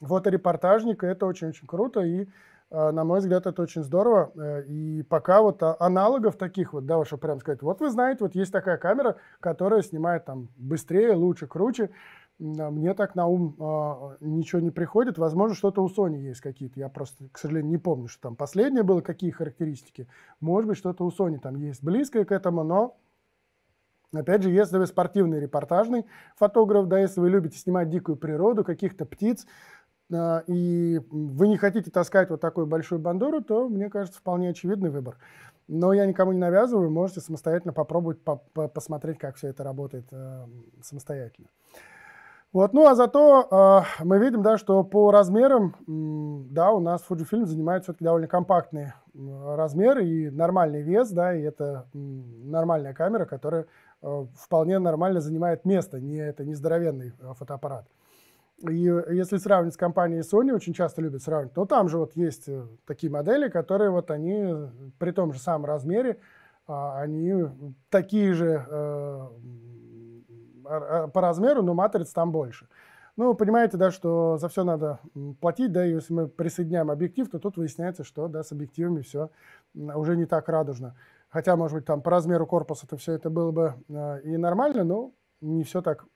S1: фоторепортажника это очень-очень круто, и, а, на мой взгляд, это очень здорово. Э, и пока вот а, аналогов таких вот, да, чтобы прям сказать, вот вы знаете, вот есть такая камера, которая снимает там быстрее, лучше, круче, мне так на ум э, ничего не приходит. Возможно, что-то у Sony есть какие-то. Я просто, к сожалению, не помню, что там последнее было, какие характеристики. Может быть, что-то у Sony там есть близкое к этому, но Опять же, если вы спортивный репортажный фотограф, да, если вы любите снимать дикую природу, каких-то птиц, э, и вы не хотите таскать вот такую большую бандуру, то, мне кажется, вполне очевидный выбор. Но я никому не навязываю, можете самостоятельно попробовать по -по посмотреть, как все это работает э, самостоятельно. Вот, ну а зато э, мы видим, да, что по размерам, э, да, у нас Fujifilm занимает все-таки довольно компактные э, размер и нормальный вес, да, и это э, нормальная камера, которая э, вполне нормально занимает место, не, это не здоровенный э, фотоаппарат. И если сравнить с компанией Sony, очень часто любят сравнивать, но там же вот есть э, такие модели, которые вот они при том же самом размере, э, они такие же э, Э, по размеру, но матриц там больше. Ну, понимаете, да, что за все надо платить, да, и если мы присоединяем объектив, то тут выясняется, что, да, с объективами все уже не так радужно. Хотя, может быть, там по размеру корпуса то все это было бы э, и нормально, но не все так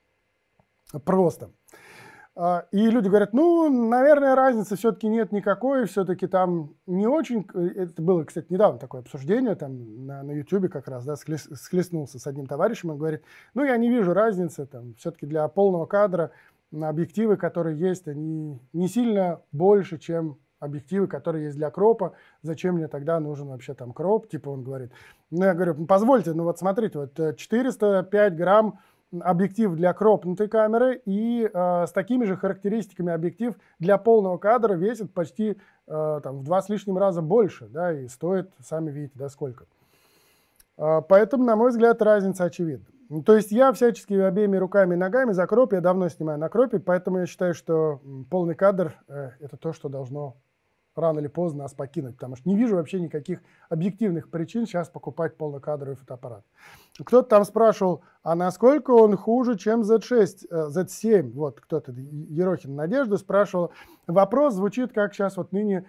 S1: просто. А, и люди говорят, ну, наверное, разницы все-таки нет никакой, все-таки там не очень... Э, это было, кстати, недавно такое обсуждение, там на, на YouTube как раз, да, схлес, схлестнулся с одним товарищем, он говорит, ну, я не вижу разницы, там, все-таки для полного кадра объективы, которые есть, они не сильно больше, чем объективы, которые есть для кропа, зачем мне тогда нужен вообще там кроп, типа он говорит. Ну, я говорю, позвольте, ну вот смотрите, вот 405 э, грамм объектив для кропнутой камеры и э, с такими же характеристиками объектив для полного кадра весит почти э, там, в два с лишним раза больше, да, и стоит, сами видите, да, сколько. Э, поэтому, на мой взгляд, разница очевидна. Ну, то есть я всячески обеими руками и ногами за кроп, я давно снимаю на кропе, поэтому я считаю, что полный кадр э, – это то, что должно рано или поздно нас покинуть, потому что не вижу вообще никаких объективных причин сейчас покупать полнокадровый фотоаппарат. Кто-то там спрашивал, а насколько он хуже, чем Z6, Z7? Э, вот кто-то, Ерохин Надежда спрашивал. Вопрос звучит, как сейчас вот ныне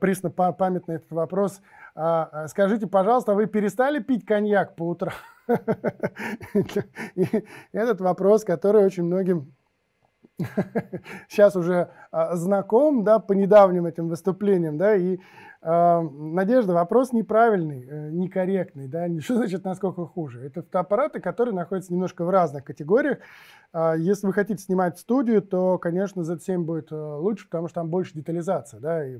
S1: присно памятный этот вопрос. А, а скажите, пожалуйста, вы перестали пить коньяк по утрам? Этот вопрос, который очень многим сейчас уже а, знаком, да, по недавним этим выступлениям, да, и э, Надежда, вопрос неправильный, э, некорректный, да, что значит насколько хуже? Это фотоаппараты, которые находятся немножко в разных категориях. Э, если вы хотите снимать студию, то, конечно, Z7 будет э, лучше, потому что там больше детализация, да, и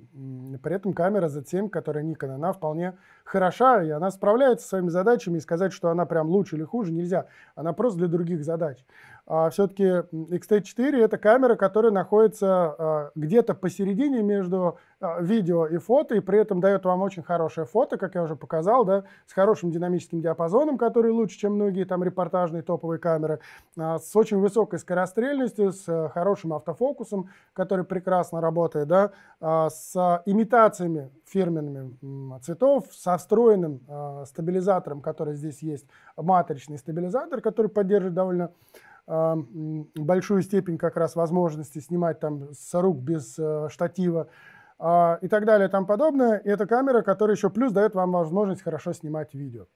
S1: при этом камера Z7, которая Nikon, она вполне хороша, и она справляется со своими задачами, и сказать, что она прям лучше или хуже нельзя, она просто для других задач. А все-таки X-T4 это камера, которая находится а, где-то посередине между а, видео и фото, и при этом дает вам очень хорошее фото, как я уже показал, да, с хорошим динамическим диапазоном, который лучше, чем многие там репортажные топовые камеры, с очень высокой скорострельностью, с э, хорошим автофокусом, который прекрасно работает, да, с имитациями фирменными цветов, со встроенным стабилизатором, который здесь есть, матричный стабилизатор, который поддерживает довольно большую степень как раз возможности снимать там с рук без э, штатива а, и так далее, там подобное. И это камера, которая еще плюс дает вам возможность хорошо снимать видео.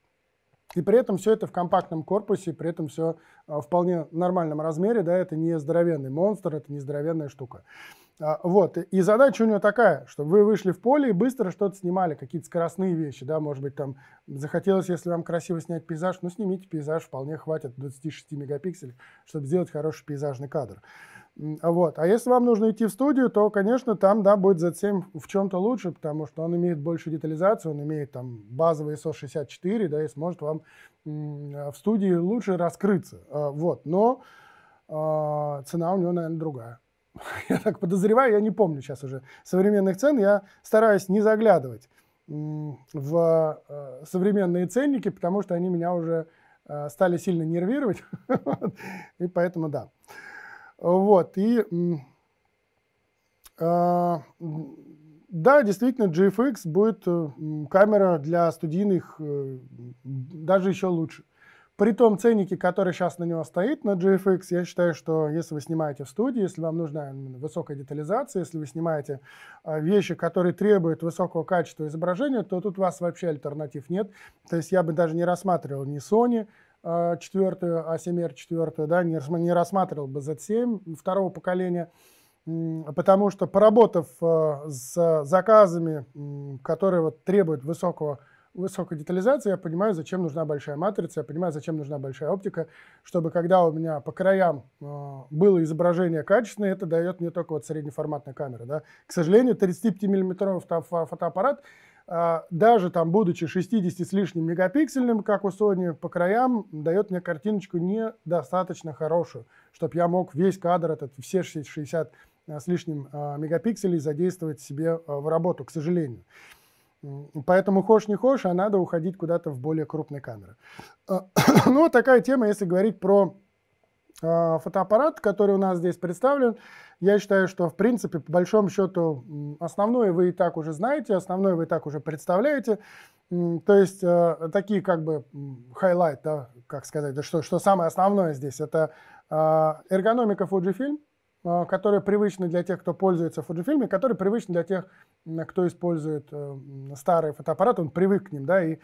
S1: И при этом все это в компактном корпусе, при этом все а, в вполне нормальном размере, да, это не здоровенный монстр, это не здоровенная штука. А, вот. И задача у него такая, чтобы вы вышли в поле и быстро что-то снимали, какие-то скоростные вещи, да, может быть, там захотелось, если вам красиво снять пейзаж, ну, снимите пейзаж, вполне хватит 26 мегапикселей, чтобы сделать хороший пейзажный кадр. А вот. А если вам нужно идти в студию, то, конечно, там, да, будет Z7 в чем-то лучше, потому что он имеет больше детализации, он имеет там базовый ISO 64, да, и сможет вам в студии лучше раскрыться. А, вот. Но цена у него, наверное, другая. я так подозреваю, я не помню сейчас уже современных цен, я стараюсь не заглядывать в э, современные ценники, потому что они меня уже э, стали сильно нервировать, и поэтому да. Вот, и э, да, действительно, GFX будет камера для студийных даже еще лучше. При том ценнике, который сейчас на него стоит, на GFX, я считаю, что если вы снимаете в студии, если вам нужна высокая детализация, если вы снимаете а, вещи, которые требуют высокого качества изображения, то тут у вас вообще альтернатив нет. То есть я бы даже не рассматривал ни Sony, а, четвертую, A7R а четвертую, да, не, рассматривал бы Z7 второго поколения, потому что поработав с заказами, которые вот требуют высокого высокой детализации, я понимаю, зачем нужна большая матрица, я понимаю, зачем нужна большая оптика, чтобы когда у меня по краям э, было изображение качественное, это дает мне только вот среднеформатная камера. Да. К сожалению, 35-миллиметровый фотоаппарат, э, даже там, будучи 60 с лишним мегапиксельным, как у Sony, по краям дает мне картиночку недостаточно хорошую, чтобы я мог весь кадр, этот, все 60 э, с лишним э, мегапикселей задействовать себе э, в работу, к сожалению. Поэтому хочешь не хочешь, а надо уходить куда-то в более крупные камеры. А, ну, такая тема, если говорить про а, фотоаппарат, который у нас здесь представлен. Я считаю, что, в принципе, по большому счету, основное вы и так уже знаете, основное вы и так уже представляете. То есть э, такие как бы хайлайт, да, как сказать, да, что, что самое основное здесь, это а, эргономика Fujifilm, которая привычна для тех, кто пользуется Fujifilm, и которая привычна для тех, кто использует э, старый фотоаппарат, он привык к ним, да, и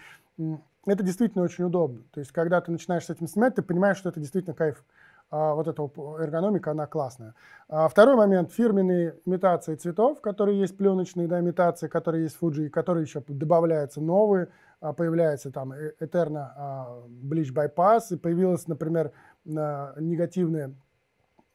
S1: это действительно очень удобно. То есть, когда ты начинаешь с этим снимать, ты понимаешь, что это действительно кайф. А, вот эта эргономика, она классная. А, второй момент, фирменные имитации цветов, которые есть пленочные, да, имитации, которые есть Fuji, которые еще добавляются новые, а, появляется там э, Eterna Bleach Bypass, и появилась, например, негативная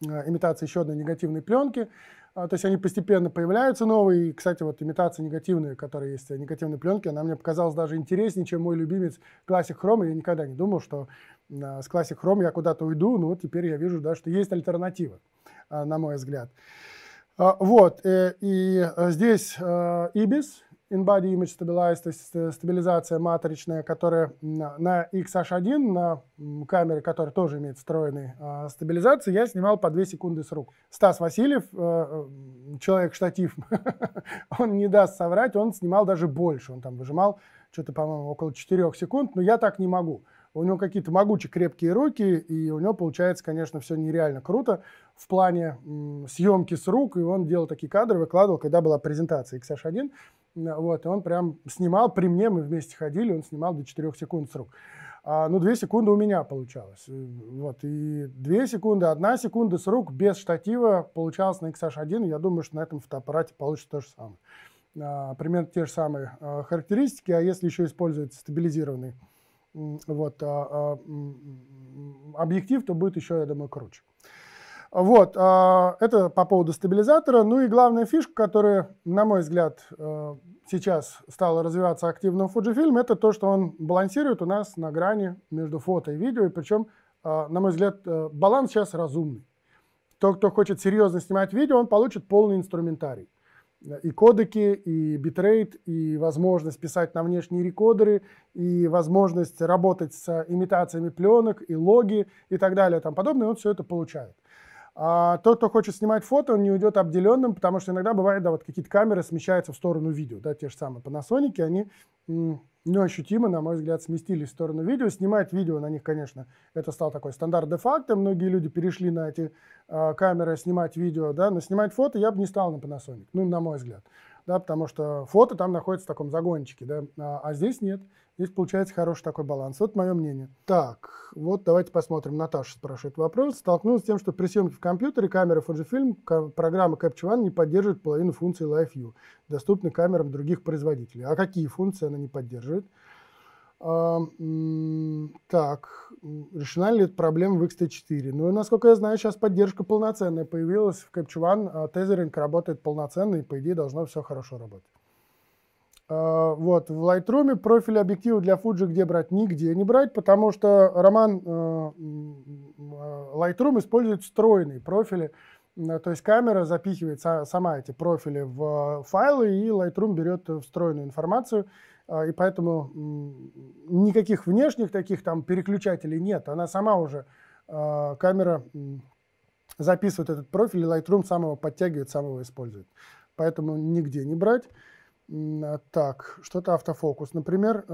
S1: имитация еще одной негативной пленки, а, то есть они постепенно появляются новые. И, кстати, вот имитация негативная, которая есть, э, негативной пленки, она мне показалась даже интереснее, чем мой любимец Classic Chrome. Я никогда не думал, что а, с Classic Chrome я куда-то уйду, но вот теперь я вижу, да, что есть альтернатива, а, на мой взгляд. Вот, э, и э, здесь Ibis, in-body image stabilize, то есть стабилизация матричная, которая на XH1, на камере, которая тоже имеет встроенный э, стабилизацию, я снимал по 2 секунды с рук. Стас Васильев, э, э человек-штатив, он не даст соврать, он снимал даже больше, он там выжимал что-то, по-моему, около 4 секунд, но я так не могу. У него какие-то могучие крепкие руки, и у него получается, конечно, все нереально круто в плане съемки с рук, и он делал такие кадры, выкладывал, когда была презентация XH1, вот, и он прям снимал при мне, мы вместе ходили, он снимал до 4 секунд с рук. А, ну, 2 секунды у меня получалось. Э, вот, и 2 секунды, 1 секунда с рук без штатива получалось на XH1. Я думаю, что на этом фотоаппарате получится то же самое. А, примерно те же самые а, характеристики, а если еще использовать стабилизированный вот, а, а, объектив, то будет еще, я думаю, круче. Вот, а, это по поводу стабилизатора. Ну и главная фишка, которая, на мой взгляд, э, сейчас стала развиваться активно в Fujifilm, это то, что он балансирует у нас на грани между фото и видео, и причем, а, на мой взгляд, э, баланс сейчас разумный. Тот, кто хочет серьезно снимать видео, он получит полный инструментарий. И кодеки, и битрейт, и возможность писать на внешние рекодеры, и возможность работать с имитациями пленок, и логи, и так далее, и тому подобное, он все это получает. А, тот, кто хочет снимать фото, он не уйдет обделенным, потому что иногда бывает, да, вот какие-то камеры смещаются в сторону видео, да, те же самые Panasonic, они ну, ощутимо, на мой взгляд, сместились в сторону видео. Снимать видео на них, конечно, это стал такой стандарт де-факто. Многие люди перешли на эти э, камеры снимать видео, да, но снимать фото я бы не стал на Panasonic, ну, на мой взгляд да, потому что фото там находится в таком загончике, да, а, а здесь нет. Здесь получается хороший такой баланс. Вот мое мнение. Так, вот давайте посмотрим. Наташа спрашивает вопрос. Столкнулся с тем, что при съемке в компьютере камера Fujifilm, программа Capture One не поддерживает половину функций Live View, доступных камерам других производителей. А какие функции она не поддерживает? А, так, решена ли эта проблема в XT4? Ну, насколько я знаю, сейчас поддержка полноценная появилась в Capture One. Тезеринг а работает полноценно, и, по идее, должно все хорошо работать. А, вот, в Lightroom профиль объектива для Fuji где брать? Нигде не брать, потому что Роман э, э, Lightroom использует встроенные профили, э, то есть камера запихивает сама эти профили в файлы, и Lightroom берет встроенную информацию, а, и поэтому никаких внешних таких там переключателей нет. Она сама уже, а, камера записывает этот профиль, и Lightroom самого подтягивает, самого использует. Поэтому нигде не брать. А, так, что-то автофокус. Например,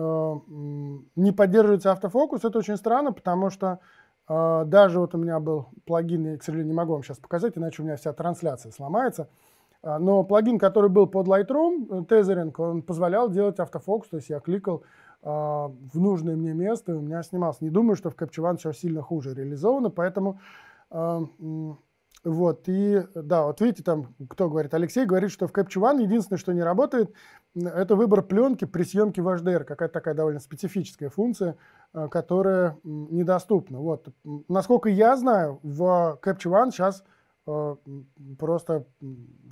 S1: не поддерживается автофокус, это очень странно, потому что даже вот у меня был плагин, я, к сожалению, не могу вам сейчас показать, иначе у меня вся трансляция сломается. А, но плагин, который был под Lightroom, тезеринг, э, он позволял делать автофокус, то есть я кликал а, в нужное мне место, и у меня снимался. Не думаю, что в Capture One все сильно хуже реализовано, поэтому а, вот, и да, вот видите, там кто говорит, Алексей говорит, что в Capture One единственное, что не работает, это выбор пленки при съемке в HDR, какая-то такая довольно специфическая функция, которая недоступна. Вот, насколько я знаю, в Capture One сейчас Э, просто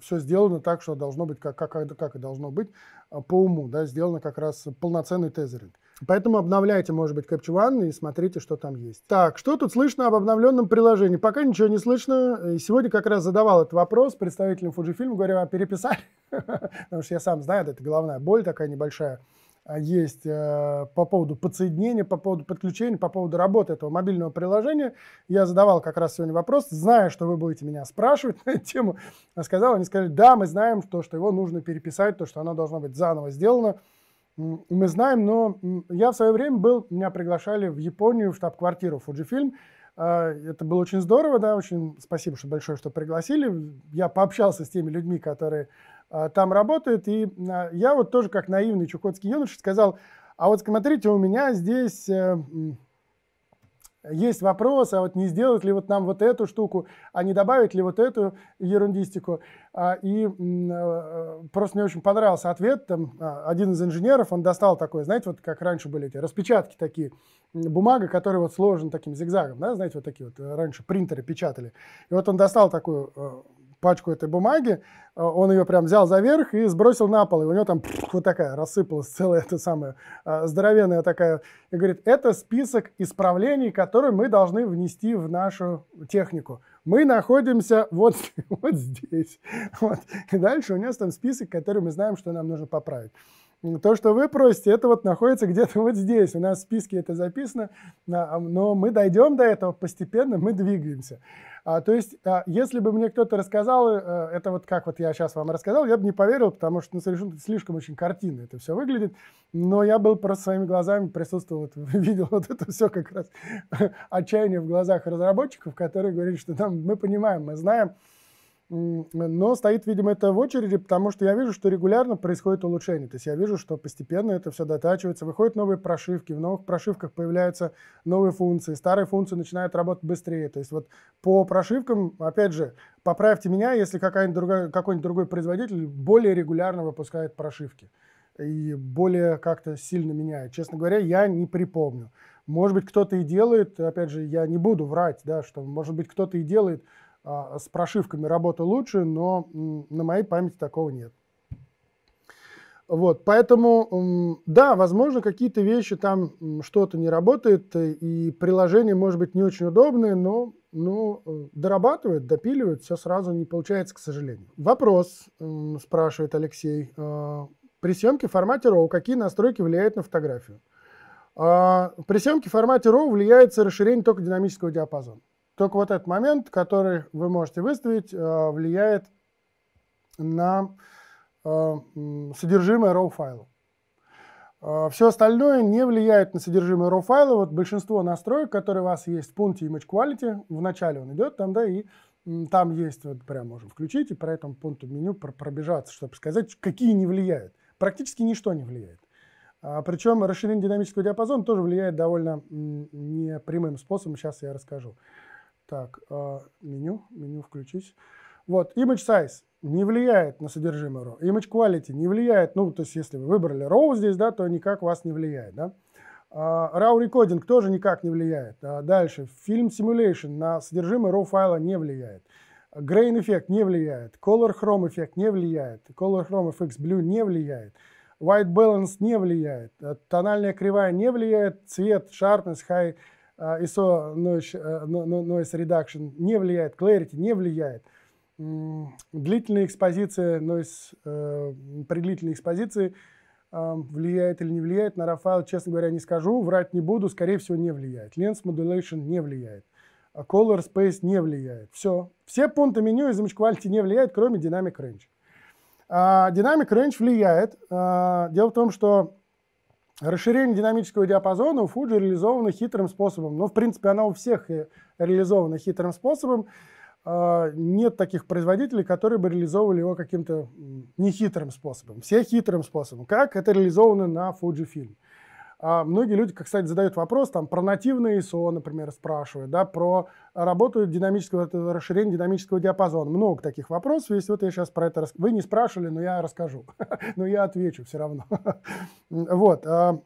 S1: все сделано так, что должно быть, как, как, как и должно быть, э, по уму, да, сделано как раз полноценный тезеринг. Поэтому обновляйте, может быть, Capture One и смотрите, что там есть. Так, что тут слышно об обновленном приложении? Пока ничего не слышно. И сегодня как раз задавал этот вопрос представителям Fujifilm, говорю, а переписали? Потому что я сам знаю, это головная боль такая небольшая. А, есть э, по поводу подсоединения, по поводу подключения, по поводу работы этого мобильного приложения. Я задавал как раз сегодня вопрос, зная, что вы будете меня спрашивать на эту тему, я а сказал, они сказали, да, мы знаем, то, что его нужно переписать, то, что оно должно быть заново сделано. Мы знаем, но я в свое время был, меня приглашали в Японию, в штаб-квартиру Fujifilm, а, это было очень здорово, да, очень спасибо что большое, что пригласили. Я пообщался с теми людьми, которые а, там работает. И а, я вот тоже, как наивный чукотский юноша, сказал, а вот смотрите, у меня здесь э, есть вопрос, а вот не сделать ли вот нам вот эту штуку, а не добавить ли вот эту ерундистику. А, и э, э, просто мне очень понравился ответ. Там один из инженеров, он достал такой, знаете, вот как раньше были эти распечатки такие, бумага, которая вот сложена таким зигзагом, да, знаете, вот такие вот раньше принтеры печатали. И вот он достал такую пачку этой бумаги, э, он ее прям взял за верх и сбросил на пол, и у него там вот такая рассыпалась целая эта самая э, здоровенная такая, и говорит, это список исправлений, которые мы должны внести в нашу технику. Мы находимся вот, вот здесь. Вот. И дальше у нас там список, который мы знаем, что нам нужно поправить то, что вы просите, это вот находится где-то вот здесь. У нас в списке это записано, а, но мы дойдем до этого постепенно, мы двигаемся. А, то есть, а, если бы мне кто-то рассказал, э, это вот как вот я сейчас вам рассказал, я бы не поверил, потому что ну, совершенно слишком очень картинно это все выглядит. Но я был просто своими глазами присутствовал, вот, видел вот это все как раз отчаяние в глазах разработчиков, которые говорили, что там мы понимаем, мы знаем, но стоит, видимо, это в очереди, потому что я вижу, что регулярно происходит улучшение. То есть я вижу, что постепенно это все дотачивается, выходят новые прошивки, в новых прошивках появляются новые функции, старые функции начинают работать быстрее. То есть вот по прошивкам, опять же, поправьте меня, если другая, какой-нибудь другой производитель более регулярно выпускает прошивки и более как-то сильно меняет. Честно говоря, я не припомню. Может быть, кто-то и делает, опять же, я не буду врать, да, что может быть кто-то и делает, а, с прошивками работа лучше, но на моей памяти такого нет. Вот, поэтому, да, возможно, какие-то вещи там что-то не работает, э, и приложение может быть не очень удобное, но но э, дорабатывают, допиливают, все сразу не получается, к сожалению. Вопрос, спрашивает Алексей. Э, при съемке в формате RAW какие настройки влияют на фотографию? А, при съемке в формате RAW влияет расширение только динамического диапазона. Только вот этот момент, который вы можете выставить, э, влияет на э, содержимое RAW файла. Э, Все остальное не влияет на содержимое RAW файла. Вот большинство настроек, которые у вас есть в пункте Image Quality, в начале он идет там, да, и там есть, вот прям можем включить и по этому пункту меню пробежаться, чтобы сказать, какие не влияют. Практически ничто не влияет. А, Причем расширение динамического диапазона тоже влияет довольно непрямым способом, сейчас я расскажу. Так, а, меню, меню включить. Вот, image size не влияет на содержимое row. Image quality не влияет, ну, то есть если вы выбрали row здесь, да, то никак вас не влияет, да. А, RAW recording тоже никак не влияет. А дальше, фильм simulation на содержимое RAW файла не влияет. Grain эффект не влияет, Color Chrome эффект не влияет, Color Chrome FX Blue не влияет, White Balance не влияет, тональная кривая не влияет, цвет, sharpness, high а, ISO э, Noise Reduction не влияет, Clarity не влияет. Длительная экспозиция, noise, э, при длительной экспозиции э, влияет или не влияет. На RAW честно говоря, не скажу, врать не буду, скорее всего, не влияет. Lens Modulation не влияет. А Color Space не влияет. Все. Все пункты меню из Image Quality не влияют, кроме Dynamic Range. Динамик Range влияет. А, дело в том, что Расширение динамического диапазона у Fuji реализовано хитрым способом. но ну, в принципе, она у всех э, реализована хитрым способом. А, нет таких производителей, которые бы реализовывали его каким-то нехитрым способом. Все хитрым способом. Как это реализовано на Fujifilm. А, многие люди, как, кстати, задают вопрос там, про нативные ISO, например, спрашивают, да, про работу динамического расширения динамического диапазона. Много таких вопросов есть. Вот я сейчас про это... Рас... Вы не спрашивали, но я расскажу. но я отвечу все равно. вот. А,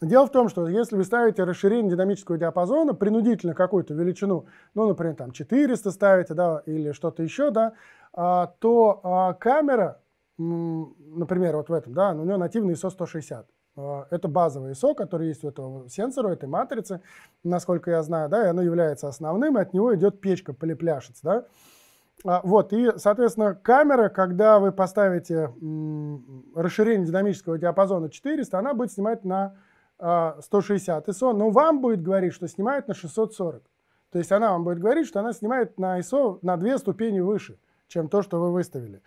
S1: дело в том, что если вы ставите расширение динамического диапазона, принудительно какую-то величину, ну, например, там 400 ставите, да, или что-то еще, да, а, то камера, например, вот в этом, да, у нее нативный ISO 160. А, это базовое ISO, которое есть у этого сенсора, у этой матрицы, насколько я знаю, да, и оно является основным, и от него идет печка, полипляшец, да. А, вот, и, соответственно, камера, когда вы поставите расширение динамического диапазона 400, она будет снимать на 160 а, ISO, но вам будет говорить, что снимает на 640. То есть она вам будет говорить, что она снимает на ISO на две ступени выше, чем то, что вы выставили.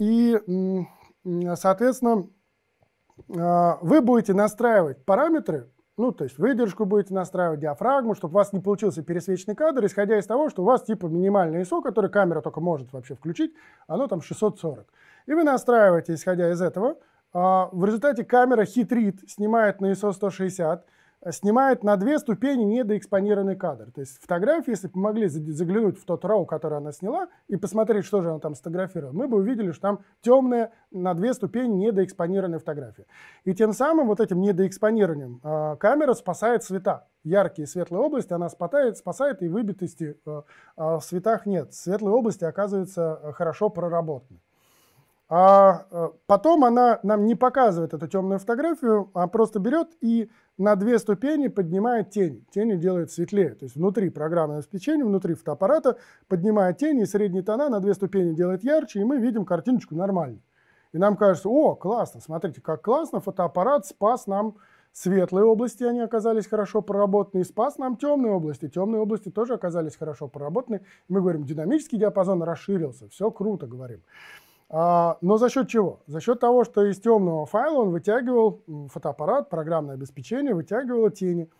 S1: И, соответственно, а, вы будете настраивать параметры, ну, то есть выдержку будете настраивать, диафрагму, чтобы у вас не получился пересвечный кадр, исходя из того, что у вас типа минимальное ISO, которое камера только может вообще включить, оно там 640. И вы настраиваете, исходя из этого. А, в результате камера хитрит, снимает на ISO 160, снимает на две ступени недоэкспонированный кадр. То есть фотографии, если бы могли заглянуть в тот роу, который она сняла, и посмотреть, что же она там сфотографировала, мы бы увидели, что там темная на две ступени недоэкспонированная фотография. И тем самым вот этим недоэкспонированием э, камера спасает цвета. Яркие светлые области она спасает, спасает и выбитости э, э, в цветах нет. Светлые области оказываются э, хорошо проработаны. А э, потом она нам не показывает эту темную фотографию, а просто берет и на две ступени поднимает тень. Тень делает светлее. То есть внутри программного обеспечения, внутри фотоаппарата поднимает тень и средние тона на две ступени делает ярче, и мы видим картиночку нормальную. И нам кажется, о, классно, смотрите, как классно, фотоаппарат спас нам светлые области, они оказались хорошо проработаны, и спас нам темные области. Темные области тоже оказались хорошо проработаны. мы говорим, динамический диапазон расширился, все круто, говорим. А, но за счет чего? За счет того, что из темного файла он вытягивал фотоаппарат, программное обеспечение, вытягивало тени –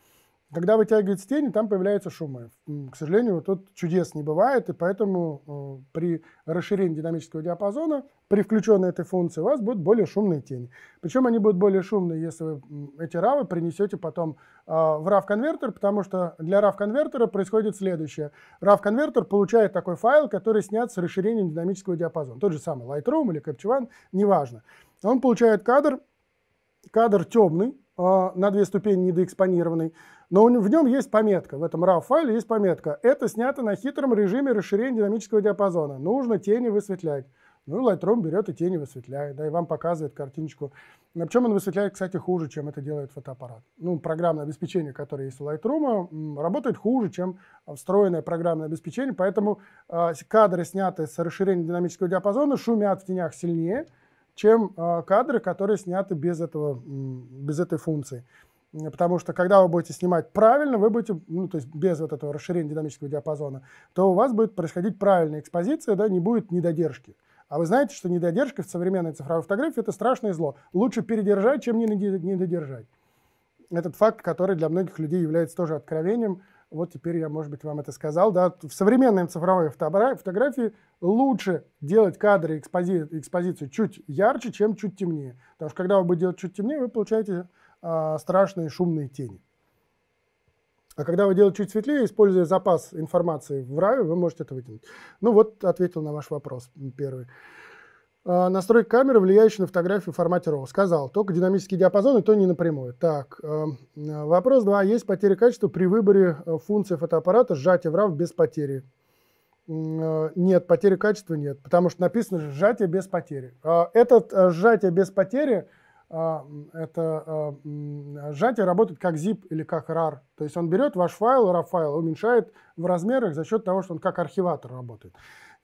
S1: когда вытягивается тени, там появляются шумы. К сожалению, тут чудес не бывает, и поэтому э, при расширении динамического диапазона, при включенной этой функции, у вас будут более шумные тени. Причем они будут более шумные, если вы эти равы принесете потом а, в RAV-конвертер, потому что для RAV-конвертера происходит следующее. RAV-конвертер получает такой файл, который снят с расширением динамического диапазона. Тот же самый Lightroom или Capture One, неважно. Он получает кадр, кадр темный, а, на две ступени недоэкспонированный, но в нем есть пометка, в этом RAW файле есть пометка. Это снято на хитром режиме расширения динамического диапазона. Нужно тени высветлять. Ну и Lightroom берет и тени высветляет, да, и вам показывает картиночку. На чем он высветляет, кстати, хуже, чем это делает фотоаппарат. Ну, программное обеспечение, которое есть у Lightroom, работает хуже, чем встроенное программное обеспечение, поэтому э, кадры, снятые с расширением динамического диапазона, шумят в тенях сильнее, чем э, кадры, которые сняты без, этого, без этой функции. Потому что когда вы будете снимать правильно, вы будете, ну, то есть без вот этого расширения динамического диапазона, то у вас будет происходить правильная экспозиция, да, не будет недодержки. А вы знаете, что недодержка в современной цифровой фотографии – это страшное зло. Лучше передержать, чем не додержать. Этот факт, который для многих людей является тоже откровением. Вот теперь я, может быть, вам это сказал. Да? В современной цифровой фотографии лучше делать кадры, экспози экспозицию чуть ярче, чем чуть темнее. Потому что когда вы будете делать чуть темнее, вы получаете а, страшные шумные тени. А когда вы делаете чуть светлее, используя запас информации в RAW, вы можете это вытянуть. Ну вот, ответил на ваш вопрос первый. А, настройка камеры, влияющая на фотографию в формате RAW. Сказал, только динамический диапазон, и то не напрямую. Так, а, вопрос 2. Есть потеря качества при выборе функции фотоаппарата сжатие в RAW без потери? Нет, потери качества нет, потому что написано сжатие без потери. Это сжатие без потери – а, это а, сжатие работает как zip или как RAR. То есть он берет ваш файл, RAR файл, уменьшает в размерах за счет того, что он как архиватор работает.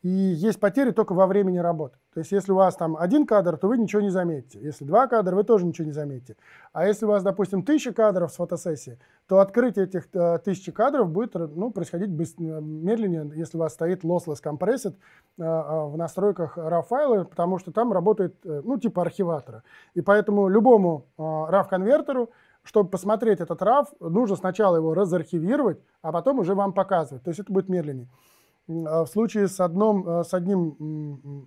S1: И есть потери только во времени работы. То есть, если у вас там один кадр, то вы ничего не заметите. Если два кадра, вы тоже ничего не заметите. А если у вас, допустим, тысяча кадров с фотосессии, то открытие этих э, тысячи кадров будет э, ну, происходить быстро, э, медленнее, если у вас стоит lossless compressed э, э, в настройках RAW файла, потому что там работает, э, ну, типа архиватора. И поэтому любому э, RAW-конвертеру чтобы посмотреть этот RAW, нужно сначала его разархивировать, а потом уже вам показывать. То есть это будет медленнее. А, в случае с, одном, а, с одним,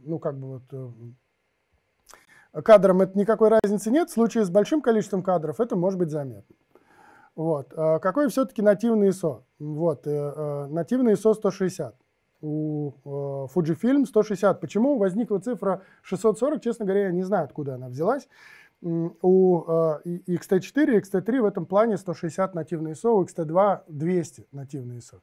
S1: ну как бы вот, э, кадром это никакой разницы нет, в случае с большим количеством кадров это может быть заметно. Вот. А какой все-таки нативный ISO? Вот, э, э, нативный ISO 160 у Fujifilm 160. Почему возникла цифра 640, честно говоря, я не знаю, откуда она взялась. У XT4 и XT3 в этом плане 160 нативный ISO, у XT2 200 нативный ISO.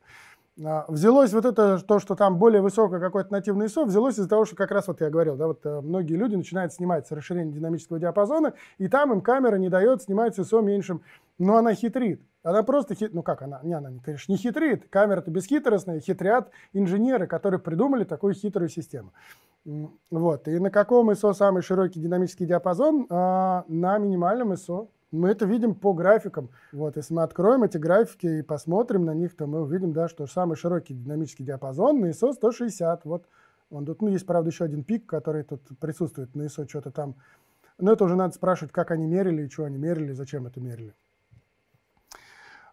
S1: А, взялось вот это, то, что там более высокое какое-то нативное ISO, взялось из-за того, что как раз вот я говорил, да, вот э, многие люди начинают снимать с расширения динамического диапазона, и там им камера не дает снимать с ISO меньшим. Но она хитрит. Она просто хит... Ну как она? Не, она, конечно, не хитрит. Камера-то бесхитростная. Хитрят инженеры, которые придумали такую хитрую систему. Вот. И на каком ISO самый широкий динамический диапазон? А, на минимальном ISO. Мы это видим по графикам. Вот, если мы откроем эти графики и посмотрим на них, то мы увидим, да, что самый широкий динамический диапазон на ISO 160. Вот он тут, ну, есть, правда, еще один пик, который тут присутствует на ISO, что-то там. Но это уже надо спрашивать, как они мерили, и чего они мерили, и зачем это мерили.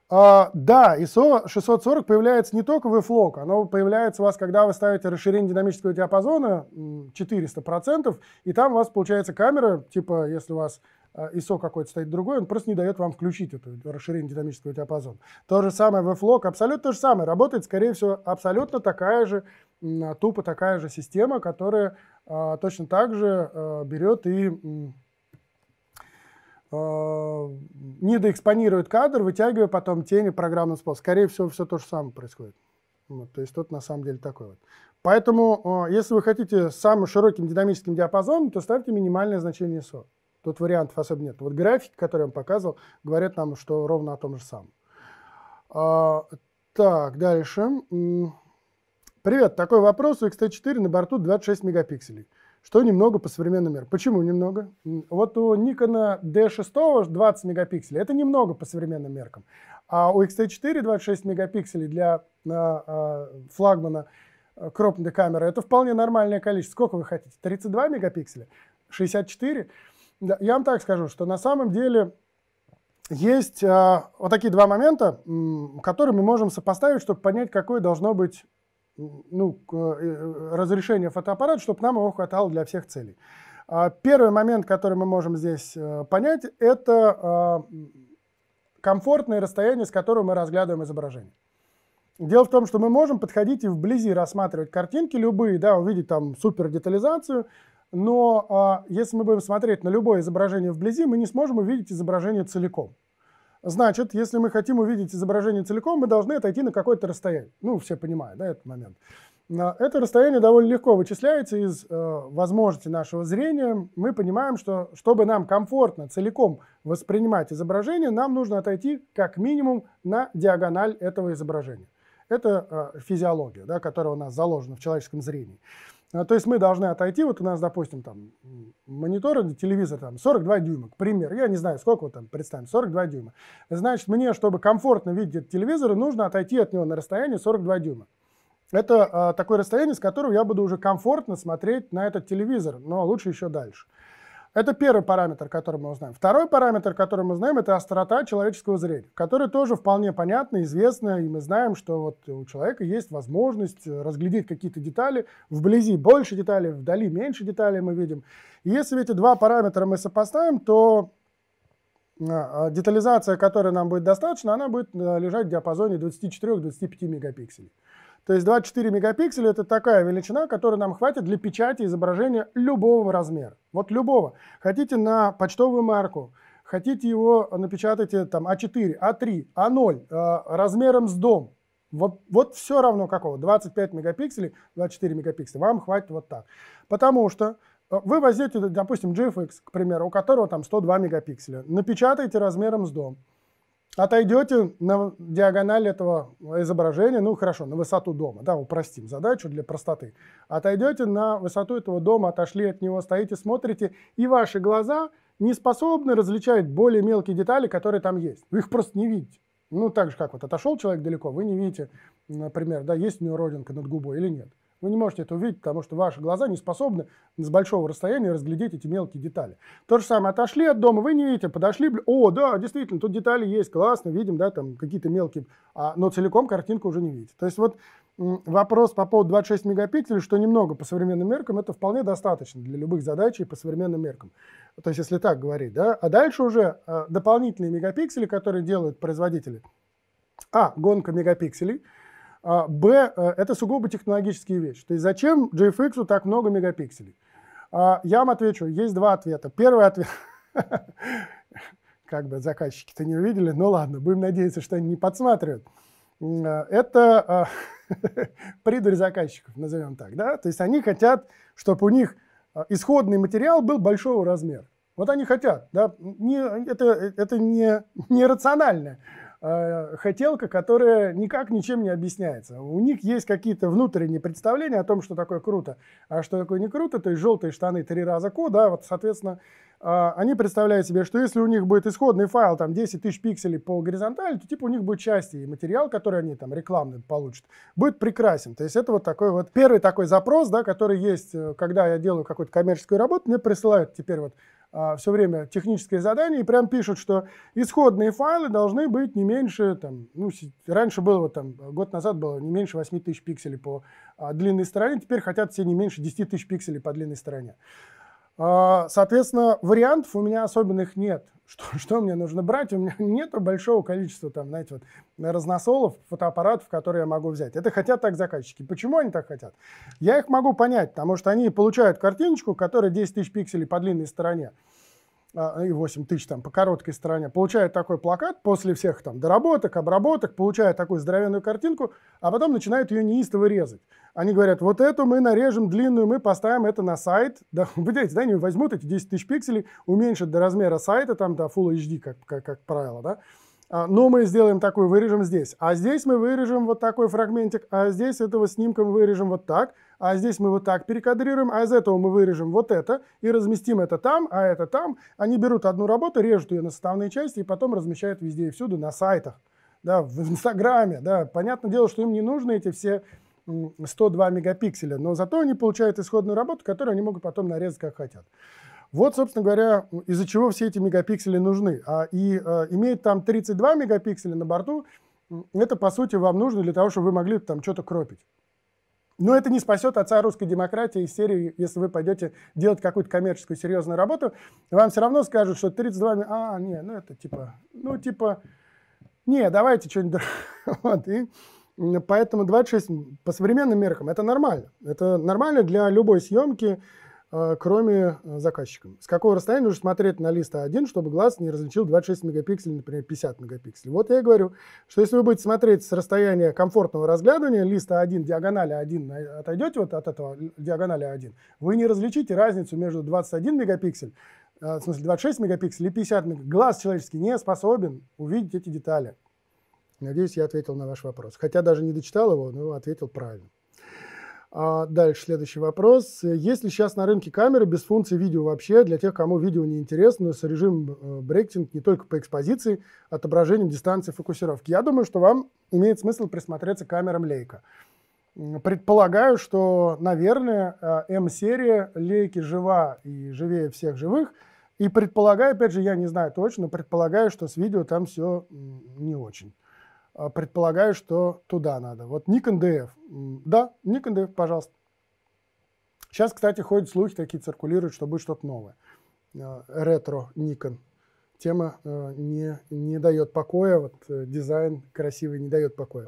S1: А, да, ISO 640 появляется не только в FLOC, оно появляется у вас, когда вы ставите расширение динамического диапазона 400%, и там у вас получается камера, типа, если у вас ISO а, какой-то стоит другой, он просто не дает вам включить это расширение динамического диапазона. То же самое в FLOC, абсолютно то же самое. Работает, скорее всего, абсолютно такая же, а, тупо такая же система, которая а, точно так же берет и недоэкспонирует кадр, вытягивая потом тени программным способом. Скорее всего, все то же самое происходит. Вот, то есть тут на самом деле такой вот. Поэтому, если вы хотите самым широким динамическим диапазоном, то ставьте минимальное значение ISO. Тут вариантов особо нет. Вот графики, которые я вам показывал, говорят нам, что ровно о том же самом. А, так, дальше. Привет, такой вопрос. У X-T4 на борту 26 мегапикселей, что немного по современным меркам? Почему немного? Вот у Nikon D6 20 мегапикселей, это немного по современным меркам. А у X-T4 26 мегапикселей для а, а, флагмана э, крупной камеры, это вполне нормальное количество. Сколько вы хотите? 32 мегапикселя? 64? Я вам так скажу, что на самом деле есть э, вот такие два момента, м, которые мы можем сопоставить, чтобы понять, какое должно быть ну, э, разрешение фотоаппарата, чтобы нам его хватало для всех целей. А, первый момент, который мы можем здесь э, понять, это а, комфортное расстояние, с которого мы разглядываем изображение. Дело в том, что мы можем подходить и вблизи рассматривать картинки любые, да, увидеть там супер детализацию, но э, если мы будем смотреть на любое изображение вблизи, мы не сможем увидеть изображение целиком. Значит, если мы хотим увидеть изображение целиком, мы должны отойти на какое-то расстояние. Ну, все понимают, да, этот момент. А, это расстояние довольно легко вычисляется из э, возможностей нашего зрения. Мы понимаем, что чтобы нам комфортно целиком воспринимать изображение, нам нужно отойти как минимум на диагональ этого изображения. Это э, физиология, да, которая у нас заложена в человеческом зрении. А, то есть мы должны отойти, вот у нас, допустим, там монитор, телевизор там 42 дюйма, к примеру, я не знаю, сколько вот там, представим, 42 дюйма. Значит, мне, чтобы комфортно видеть этот телевизор, нужно отойти от него на расстояние 42 дюйма. Это э, такое расстояние, с которого я буду уже комфортно смотреть на этот телевизор, но лучше еще дальше. Это первый параметр, который мы узнаем. Второй параметр, который мы знаем, это острота человеческого зрения, который тоже вполне понятно, известно, и мы знаем, что вот у человека есть возможность разглядеть какие-то детали вблизи, больше деталей, вдали меньше деталей мы видим. И если эти два параметра мы сопоставим, то э, э, детализация, которая нам будет достаточно, она будет э, лежать в диапазоне 24-25 мегапикселей. То есть 24 мегапикселя это такая величина, которая нам хватит для печати изображения любого размера. Вот любого. Хотите на почтовую марку, хотите его напечатать э, там А4, А3, А0 э, размером с дом. Вот, вот все равно какого. 25 мегапикселей, 24 мегапикселя. Вам хватит вот так. Потому что э, вы возьмете, допустим, GFX, к примеру, у которого там 102 мегапикселя, напечатаете размером с дом. Отойдете на диагональ этого изображения, ну хорошо, на высоту дома, да, упростим задачу для простоты. Отойдете на высоту этого дома, отошли от него, стоите, смотрите, и ваши глаза не способны различать более мелкие детали, которые там есть. Вы их просто не видите. Ну так же, как вот отошел человек далеко, вы не видите, например, да, есть у него родинка над губой или нет. Вы не можете это увидеть, потому что ваши глаза не способны с большого расстояния разглядеть эти мелкие детали. То же самое, отошли от дома, вы не видите, подошли, о, да, действительно, тут детали есть, классно, видим, да, там какие-то мелкие, а, но целиком картинку уже не видите. То есть вот вопрос по поводу 26 мегапикселей, что немного по современным меркам, это вполне достаточно для любых задач и по современным меркам. То есть если так говорить, да, а дальше уже а, дополнительные мегапиксели, которые делают производители, а, гонка мегапикселей – а, б, э, это сугубо технологические вещи. То есть зачем GFX так много мегапикселей? А, я вам отвечу, есть два ответа. Первый ответ, как бы заказчики-то не увидели, но ладно, будем надеяться, что они не подсматривают. Э, это а, придурь заказчиков, назовем так, да? То есть они хотят, чтобы у них исходный материал был большого размера. Вот они хотят, да? Не, это это не, не рациональное Э, хотелка, которая никак ничем не объясняется. У них есть какие-то внутренние представления о том, что такое круто, а что такое не круто. То есть желтые штаны три раза ко, да, вот, соответственно, э, они представляют себе, что если у них будет исходный файл там 10 тысяч пикселей по горизонтали, то типа у них будет счастье, и материал, который они там рекламный получат, будет прекрасен. То есть это вот такой вот первый такой запрос, да, который есть, э, когда я делаю какую-то коммерческую работу, мне присылают теперь вот а, все время техническое задание, и прям пишут, что исходные файлы должны быть не меньше, там, ну, раньше было, вот, там, год назад было не меньше 8 тысяч пикселей по а, длинной стороне, теперь хотят все не меньше 10 тысяч пикселей по длинной стороне. А, соответственно, вариантов у меня особенных нет. Что, что мне нужно брать? У меня нет большого количества там, знаете, вот, разносолов, фотоаппаратов, которые я могу взять. Это хотят так заказчики. Почему они так хотят? Я их могу понять, потому что они получают картиночку, которая 10 тысяч пикселей по длинной стороне. А, и 8 тысяч там по короткой стороне, получает такой плакат после всех там доработок, обработок, получает такую здоровенную картинку, а потом начинают ее неистово резать. Они говорят, вот эту мы нарежем длинную, мы поставим это на сайт. Да, вы да, они возьмут эти 10 тысяч пикселей, уменьшат до размера сайта, там, до Full HD, как, как, как правило, да. А, но мы сделаем такую, вырежем здесь. А здесь мы вырежем вот такой фрагментик, а здесь этого снимка мы вырежем вот так – а здесь мы вот так перекадрируем, а из этого мы вырежем вот это и разместим это там, а это там. Они берут одну работу, режут ее на составные части и потом размещают везде и всюду на сайтах, да, в Инстаграме. Да. Понятное дело, что им не нужны эти все 102 мегапикселя, но зато они получают исходную работу, которую они могут потом нарезать как хотят. Вот, собственно говоря, из-за чего все эти мегапиксели нужны. А, и а, имеет там 32 мегапикселя на борту, это, по сути, вам нужно для того, чтобы вы могли там что-то кропить. Но это не спасет отца русской демократии из серии, если вы пойдете делать какую-то коммерческую серьезную работу, вам все равно скажут, что 32... А, не, ну это типа... Ну, типа... Не, давайте что-нибудь... Вот, и поэтому 26 по современным меркам это нормально. Это нормально для любой съемки, Э, кроме э, заказчика. С какого расстояния нужно смотреть на лист А1, чтобы глаз не различил 26 мегапикселей, например, 50 мегапикселей. Вот я и говорю, что если вы будете смотреть с расстояния комфортного разглядывания листа А1, диагонали а 1 отойдете вот от этого диагонали А1, вы не различите разницу между 21 мегапиксель, э, в смысле 26 мегапикселей и 50 мегапикселей. Глаз человеческий не способен увидеть эти детали. Надеюсь, я ответил на ваш вопрос. Хотя даже не дочитал его, но ответил правильно. А, дальше следующий вопрос. Есть ли сейчас на рынке камеры без функции видео вообще для тех, кому видео не интересно, с режимом э, брейкинг не только по экспозиции, отображением дистанции фокусировки? Я думаю, что вам имеет смысл присмотреться к камерам лейка. Предполагаю, что, наверное, э, М-серия Лейки жива и живее всех живых. И предполагаю, опять же, я не знаю точно, предполагаю, что с видео там все не очень. А, предполагаю, что туда надо. Вот Nikon DF. Да, Nikon DF, пожалуйста. Сейчас, кстати, ходят слухи, такие циркулируют, что будет что-то новое. А, ретро Nikon. Тема э, не, не дает покоя, вот э, дизайн красивый не дает покоя.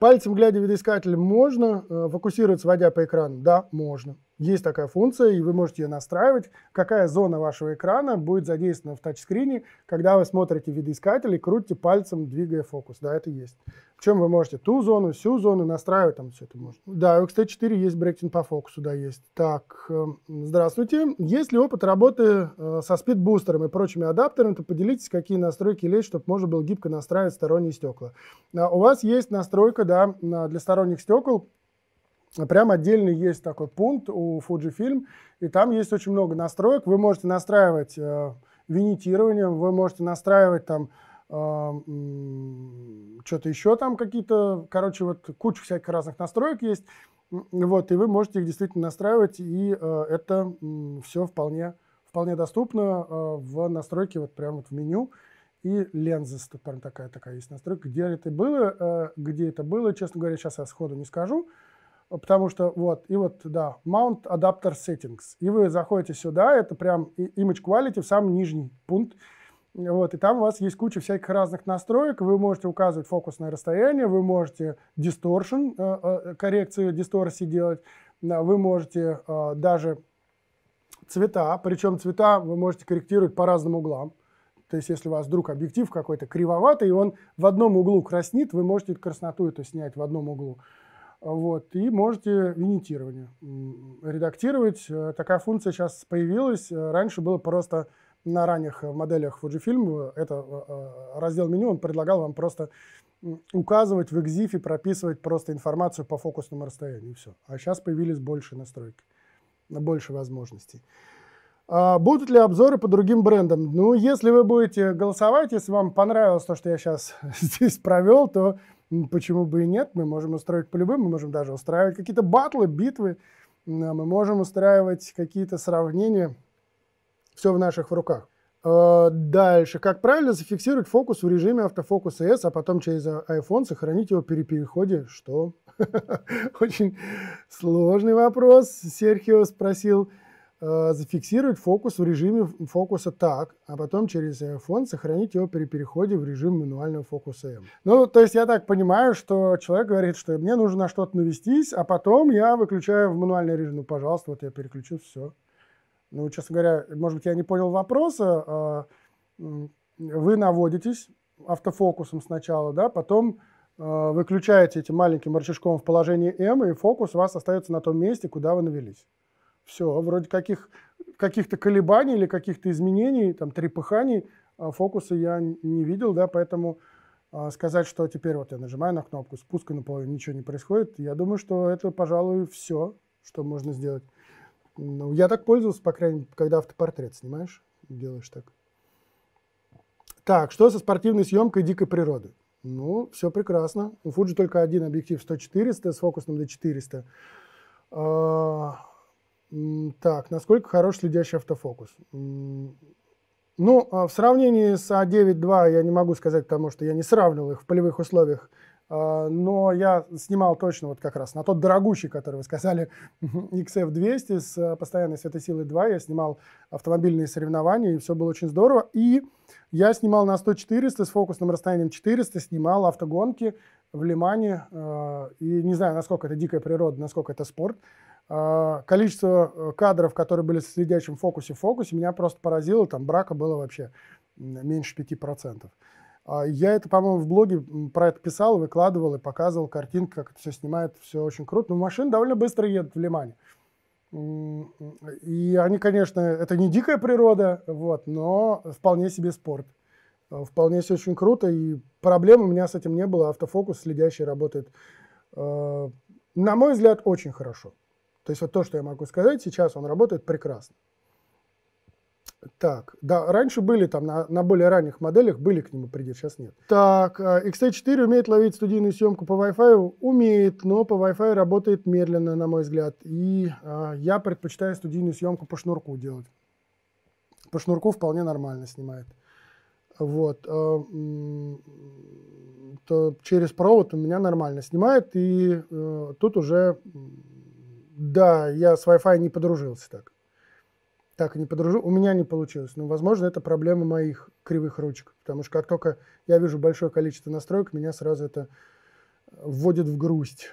S1: Пальцем глядя видоискатель можно, э, фокусировать, сводя по экрану? Да, можно. Есть такая функция, и вы можете ее настраивать, какая зона вашего экрана будет задействована в тачскрине, когда вы смотрите видоискатель и крутите пальцем, двигая фокус. Да, это есть. В чем вы можете ту зону, всю зону настраивать, там все это можно. Да, у XT4 есть брейкинг по фокусу, да, есть. Так, э, здравствуйте. Есть ли опыт работы э, со спидбустером и прочими адаптерами, то поделитесь, какие настройки лезть, чтобы можно было гибко настраивать сторонние стекла. А, у вас есть настройка, да, для сторонних стекол, а прям отдельный есть такой пункт у Fujifilm, и там есть очень много настроек. Вы можете настраивать э, винитированием, вы можете настраивать там э, что-то еще там какие-то, короче, вот куча всяких разных настроек есть, вот, и вы можете их действительно настраивать, и э, это э, все вполне, вполне доступно э, в настройке, вот прямо вот в меню, и лензы, прям такая, такая есть настройка, где это было, э, где это было, честно говоря, сейчас я сходу не скажу, потому что вот, и вот, да, Mount Adapter Settings. И вы заходите сюда, это прям Image Quality в самый нижний пункт. Вот, и там у вас есть куча всяких разных настроек. Вы можете указывать фокусное расстояние, вы можете distortion, э, э, коррекцию дисторсии делать, вы можете э, даже цвета, причем цвета вы можете корректировать по разным углам. То есть, если у вас вдруг объектив какой-то кривоватый, и он в одном углу краснит, вы можете красноту эту снять в одном углу. Вот, и можете винитирование редактировать. Э, такая функция сейчас появилась. Э, раньше было просто на ранних э, моделях Fujifilm, это раздел меню, он предлагал вам просто указывать в экзифе прописывать просто информацию по фокусному расстоянию, все. А сейчас появились больше настройки, больше возможностей. А, будут ли обзоры по другим брендам? Ну, если вы будете голосовать, если вам понравилось то, что я сейчас здесь провел, то почему бы и нет, мы можем устроить по-любому, мы можем даже устраивать какие-то батлы, битвы, а мы можем устраивать какие-то сравнения, все в наших руках. А, дальше. Как правильно зафиксировать фокус в режиме автофокуса S, а потом через а, iPhone сохранить его при переходе? Что? Очень сложный вопрос, Серхио спросил. Э, зафиксировать фокус в режиме фокуса так, а потом через iPhone э, сохранить его при переходе в режим мануального фокуса M. Ну, то есть я так понимаю, что человек говорит, что мне нужно на что-то навестись, а потом я выключаю в мануальный режим. Ну, пожалуйста, вот я переключу, все. Ну, честно говоря, может быть, я не понял вопроса. А, вы наводитесь автофокусом сначала, да, потом э, выключаете этим маленьким рычажком в положении M, и фокус у вас остается на том месте, куда вы навелись. Все, а вроде каких, каких-то колебаний или каких-то изменений, там, трепыханий а, фокуса я не видел, да, поэтому а, сказать, что теперь вот я нажимаю на кнопку спуска наполовину, ничего не происходит, я думаю, что это, пожалуй, все, что можно сделать. Ну, я так пользовался, по крайней мере, когда автопортрет снимаешь, делаешь так. Так, что со спортивной съемкой дикой природы? Ну, все прекрасно. У Fuji только один объектив 100-400 с фокусным до 400. Так, насколько хорош следящий автофокус? Ну, а в сравнении с А9-2 я не могу сказать, потому что я не сравнивал их в полевых условиях, а, но я снимал точно вот как раз на тот дорогущий, который вы сказали, XF200 с э, постоянной светосилой 2, я снимал автомобильные соревнования, и все было очень здорово. И я снимал на 100-400 с фокусным расстоянием 400, снимал автогонки в Лимане, а, и не знаю, насколько это дикая природа, насколько это спорт, а, количество э, кадров, которые были в следящим фокусе в фокусе, меня просто поразило. Там брака было вообще меньше 5%. А, я это, по-моему, в блоге про это писал, выкладывал и показывал картинку, как это все снимает, все очень круто. Но машины довольно быстро едут в Лимане. И они, конечно, это не дикая природа, вот, но вполне себе спорт. Э, вполне все очень круто, и проблем у меня с этим не было. Автофокус следящий работает, э, на мой взгляд, очень хорошо. То есть вот то, что я могу сказать, сейчас он работает прекрасно. Так, да, раньше были там, на, на более ранних моделях были к нему придет, сейчас нет. Так, XT4 э, умеет ловить студийную съемку по Wi-Fi? Умеет, но по Wi-Fi работает медленно, на мой взгляд. И э, я предпочитаю студийную съемку по шнурку делать. По шнурку вполне нормально снимает. Вот. Э, то через провод у меня нормально снимает, и э, тут уже да, я с Wi-Fi не подружился так. Так не подружу, У меня не получилось. Но, ну, возможно, это проблема моих кривых ручек. Потому что как только я вижу большое количество настроек, меня сразу это вводит в грусть.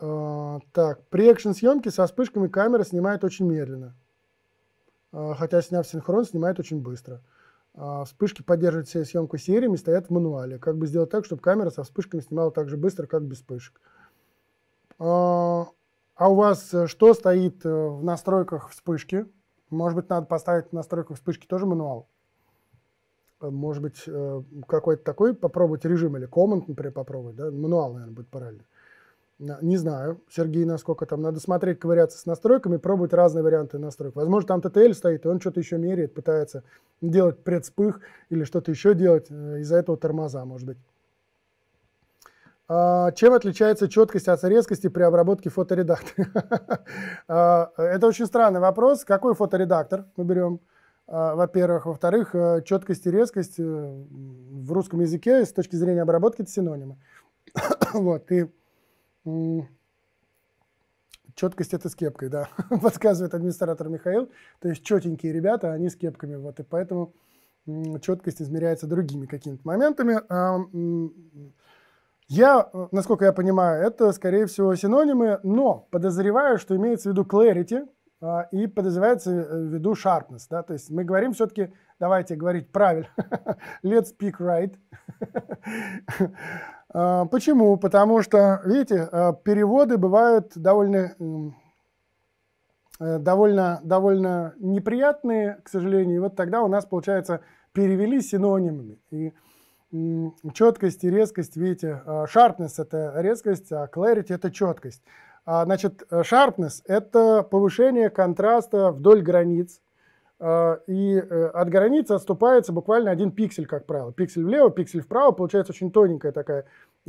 S1: А, так, при экшн-съемке со вспышками камера снимает очень медленно. А, хотя, сняв синхрон, снимает очень быстро. А, вспышки поддерживают все съемку сериями, стоят в мануале. Как бы сделать так, чтобы камера со вспышками снимала так же быстро, как без вспышек? А, а у вас э, что стоит э, в настройках вспышки? Может быть, надо поставить в настройках вспышки тоже мануал? Э, может быть, какой-то такой попробовать режим или команд, например, попробовать, да? Мануал, наверное, будет правильно. Не знаю, Сергей, насколько там. Надо смотреть, ковыряться с настройками, пробовать разные варианты настроек. Возможно, там ТТЛ стоит, и он что-то еще меряет, пытается делать предспых или что-то еще делать. Из-за этого тормоза, может быть. А, чем отличается четкость от резкости при обработке фоторедактора? А, это очень странный вопрос. Какой фоторедактор мы берем? А, во-первых. Во-вторых, э, четкость и резкость э, в русском языке с точки зрения обработки это синонимы. вот, и четкость это с кепкой, да, подсказывает администратор Михаил. То есть четенькие ребята, они с кепками. Вот, и поэтому четкость измеряется другими какими-то моментами. Я, насколько я понимаю, это, скорее всего, синонимы, но подозреваю, что имеется в виду clarity а, и подозревается э, в виду sharpness. Да? То есть мы говорим все-таки, давайте говорить правильно, let's speak right. А, почему? Потому что, видите, а, переводы бывают довольно э, довольно, довольно неприятные, к сожалению. И вот тогда у нас, получается, перевели синонимами. И четкость и резкость, видите, а, sharpness это резкость, а clarity это четкость. А, значит, э, sharpness это повышение контраста вдоль границ, а, и э, от границы отступается буквально один пиксель, как правило. Пиксель влево, пиксель вправо, получается очень тоненькая такая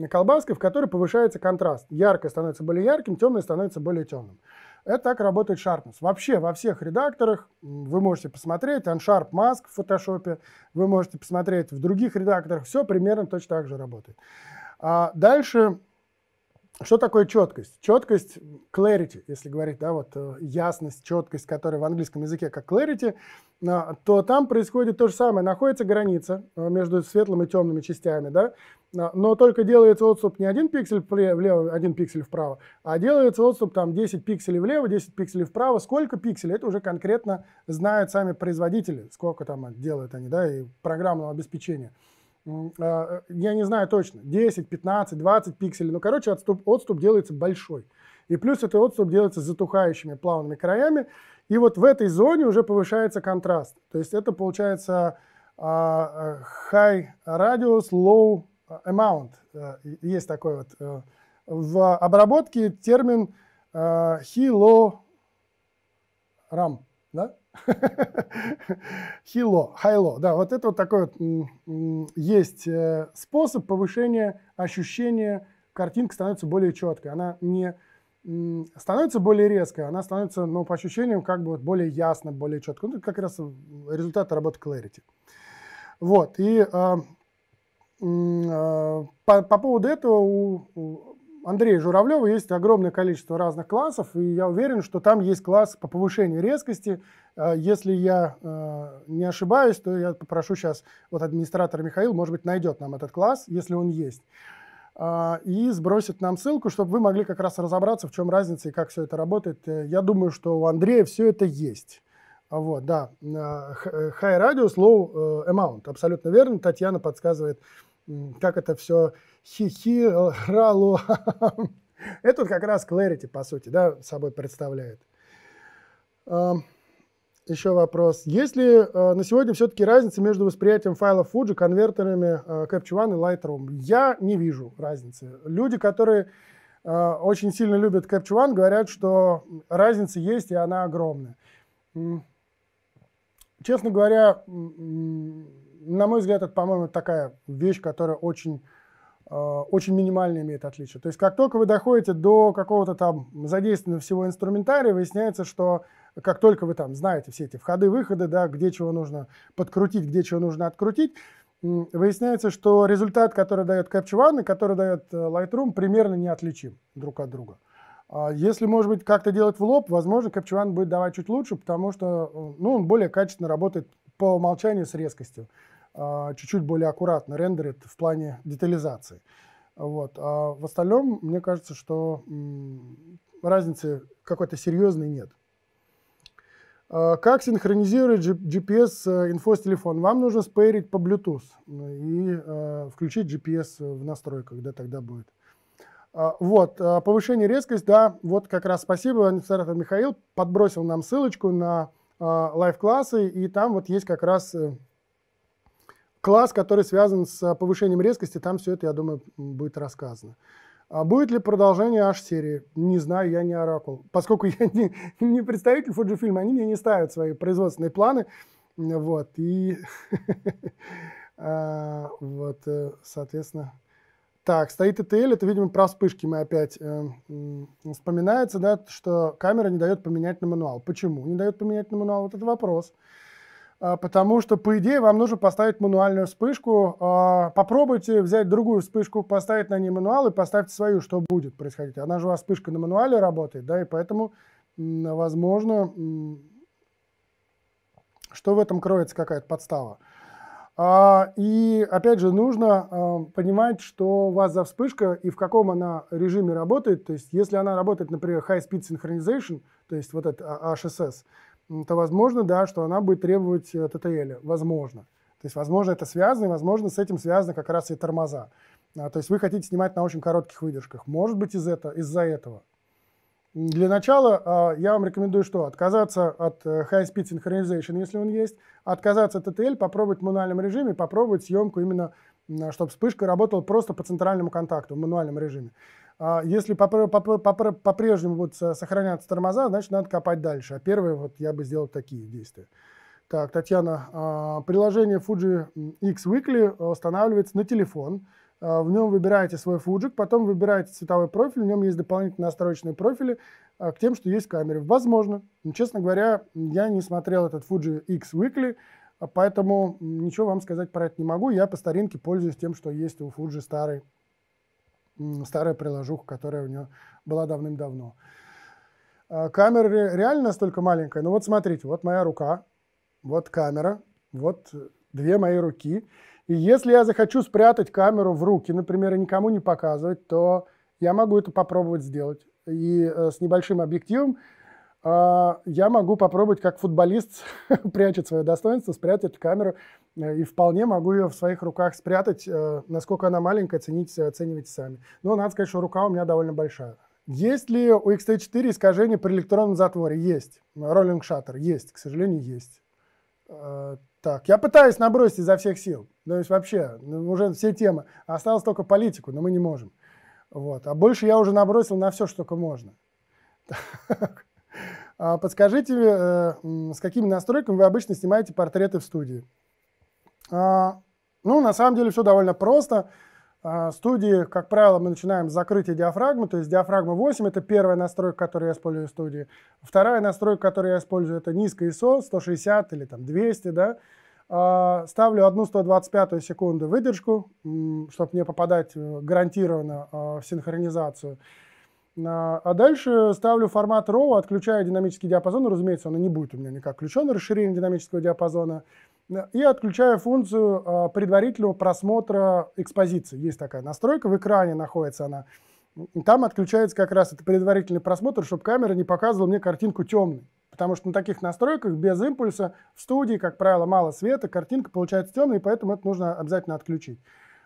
S1: колбаска, в которой повышается контраст. Яркое становится более ярким, темное становится более темным. Это так работает Sharpness. Вообще во всех редакторах вы можете посмотреть, Unsharp Mask в Photoshop, вы можете посмотреть в других редакторах, все примерно точно так же работает. А дальше что такое четкость? Четкость, clarity, если говорить, да, вот э, ясность, четкость, которая в английском языке как clarity, э, то там происходит то же самое. Находится граница э, между светлым и темными частями, да, но только делается отступ не один пиксель влево, один пиксель вправо, а делается отступ там 10 пикселей влево, 10 пикселей вправо. Сколько пикселей, это уже конкретно знают сами производители, сколько там делают они, да, и программного обеспечения. А, э, я не знаю точно, 10, 15, 20 пикселей. Ну, короче, отступ, отступ делается большой. И плюс этот отступ делается с затухающими плавными краями. И вот в этой зоне уже повышается контраст. То есть это получается а, э, high radius, low amount. Э, есть такой вот. В обработке термин high low ram. Да? Хило, хайло, да, вот это вот такой вот есть э, способ повышения ощущения, картинка становится более четкой, она не становится более резкой, она становится, ну, по ощущениям, как бы вот более ясно, более четко. Ну, это как раз результат работы Clarity. Вот, и а, а, по, по поводу этого у Андрея Журавлева есть огромное количество разных классов, и я уверен, что там есть класс по повышению резкости. Э, если я э, не ошибаюсь, то я попрошу сейчас, вот администратор Михаил, может быть, найдет нам этот класс, если он есть, э, и сбросит нам ссылку, чтобы вы могли как раз разобраться, в чем разница и как все это работает. Я думаю, что у Андрея все это есть. Вот, да. High radius, low amount. Абсолютно верно. Татьяна подсказывает, как это все хихи, хралу. Это вот как раз Clarity, по сути, да, собой представляет. Еще вопрос. Есть ли э, на сегодня все-таки разница между восприятием файлов Fuji, конвертерами э, Capture One и Lightroom? Я не вижу разницы. Люди, которые э, очень сильно любят Capture One, говорят, что разница есть и она огромная. Честно говоря, на мой взгляд, это, по-моему, такая вещь, которая очень Э, очень минимально имеет отличие. То есть как только вы доходите до какого-то там задействованного всего инструментария, выясняется, что как только вы там знаете все эти входы-выходы, да, где чего нужно подкрутить, где чего нужно открутить, выясняется, что результат, который дает Capture One и который дает э, Lightroom, примерно неотличим друг от друга. А если, может быть, как-то делать в лоб, возможно, Capture One будет давать чуть лучше, потому что э, ну, он более качественно работает по умолчанию с резкостью. А, чуть-чуть более аккуратно рендерит в плане детализации. Вот. А в остальном, мне кажется, что разницы какой-то серьезной нет. А, как синхронизировать GPS э, инфо с телефона? Вам нужно спейрить по Bluetooth ну, и э, включить GPS в настройках, да, тогда будет. А, вот, повышение резкости, да, вот как раз спасибо, Анистратор Михаил подбросил нам ссылочку на лайв-классы, и там вот есть как раз э, класс, который связан с э, повышением резкости, там все это, я думаю, будет рассказано. А будет ли продолжение H-серии? Не знаю, я не оракул. Поскольку я не, не представитель Fujifilm, они мне не ставят свои производственные планы. Вот, и... А, вот, э, соответственно... Так, стоит ETL, это, видимо, про вспышки мы опять э, вспоминается, да, что камера не дает поменять на мануал. Почему не дает поменять на мануал? Вот это вопрос. А, потому что, по идее, вам нужно поставить мануальную вспышку. А, попробуйте взять другую вспышку, поставить на ней мануал и поставьте свою, что будет происходить. Она же у вас вспышка на мануале работает, да, и поэтому, возможно, что в этом кроется, какая-то подстава. А, и, опять же, нужно понимать, что у вас за вспышка и в каком она режиме работает. То есть, если она работает, например, High Speed Synchronization, то есть вот этот HSS, то возможно, да, что она будет требовать э, ТТЛ, возможно. То есть, возможно, это связано, и, возможно, с этим связаны как раз и тормоза. А, то есть вы хотите снимать на очень коротких выдержках. Может быть, из это, из-за этого. Для начала а, я вам рекомендую что? Отказаться от э, High Speed Synchronization, если он есть, отказаться от TTL, попробовать в мануальном режиме, попробовать съемку именно, а, чтобы вспышка работала просто по центральному контакту в мануальном режиме. А если по-прежнему будут сохраняться тормоза, значит, надо копать дальше. А первое, вот я бы сделал такие действия. Так, Татьяна, а, приложение Fuji X Weekly э, устанавливается на телефон. Э, в нем выбираете свой фуджик, потом выбираете цветовой профиль, в нем есть дополнительные настроечные профили э, к тем, что есть в камере. Возможно. Но, честно говоря, я не смотрел этот Fuji X Weekly, поэтому ничего вам сказать про это не могу. Я по старинке пользуюсь тем, что есть у Fuji старый старая приложуха, которая у нее была давным-давно. А, камера реально настолько маленькая. Ну вот смотрите, вот моя рука, вот камера, вот э, две мои руки. И если я захочу спрятать камеру в руки, например, и никому не показывать, то я могу это попробовать сделать. И э, с небольшим объективом а, я могу попробовать, как футболист, прячет свое достоинство, спрятать камеру. Э, и вполне могу ее в своих руках спрятать. Э, насколько она маленькая, цените, оценивайте сами. Но надо сказать, что рука у меня довольно большая. Есть ли у XT4 искажение при электронном затворе? Есть. Роллинг шаттер? Есть. К сожалению, есть. Э, так, я пытаюсь набросить изо всех сил. Ну, то есть вообще, ну, уже все темы. Осталось только политику, но мы не можем. Вот. А больше я уже набросил на все, что только можно. Так. А подскажите, э, с какими настройками вы обычно снимаете портреты в студии? А, ну, на самом деле все довольно просто. А, в студии, как правило, мы начинаем с закрытия диафрагмы, то есть диафрагма 8 – это первая настройка, которую я использую в студии. Вторая настройка, которую я использую, это низкое ISO, 160 или там 200, да. Ставлю одну 125 секунду выдержку, чтобы не попадать э, гарантированно э, в синхронизацию. А, а дальше ставлю формат RAW, отключаю динамический диапазон, ну, разумеется, он не будет у меня никак включен, расширение динамического диапазона, э, и отключаю функцию а, предварительного просмотра экспозиции. Есть такая настройка, в экране находится она. Там отключается как раз это предварительный просмотр, чтобы камера не показывала мне картинку темной. Потому что на таких настройках без импульса в студии, как правило, мало света, картинка получается темной, и поэтому это нужно обязательно отключить.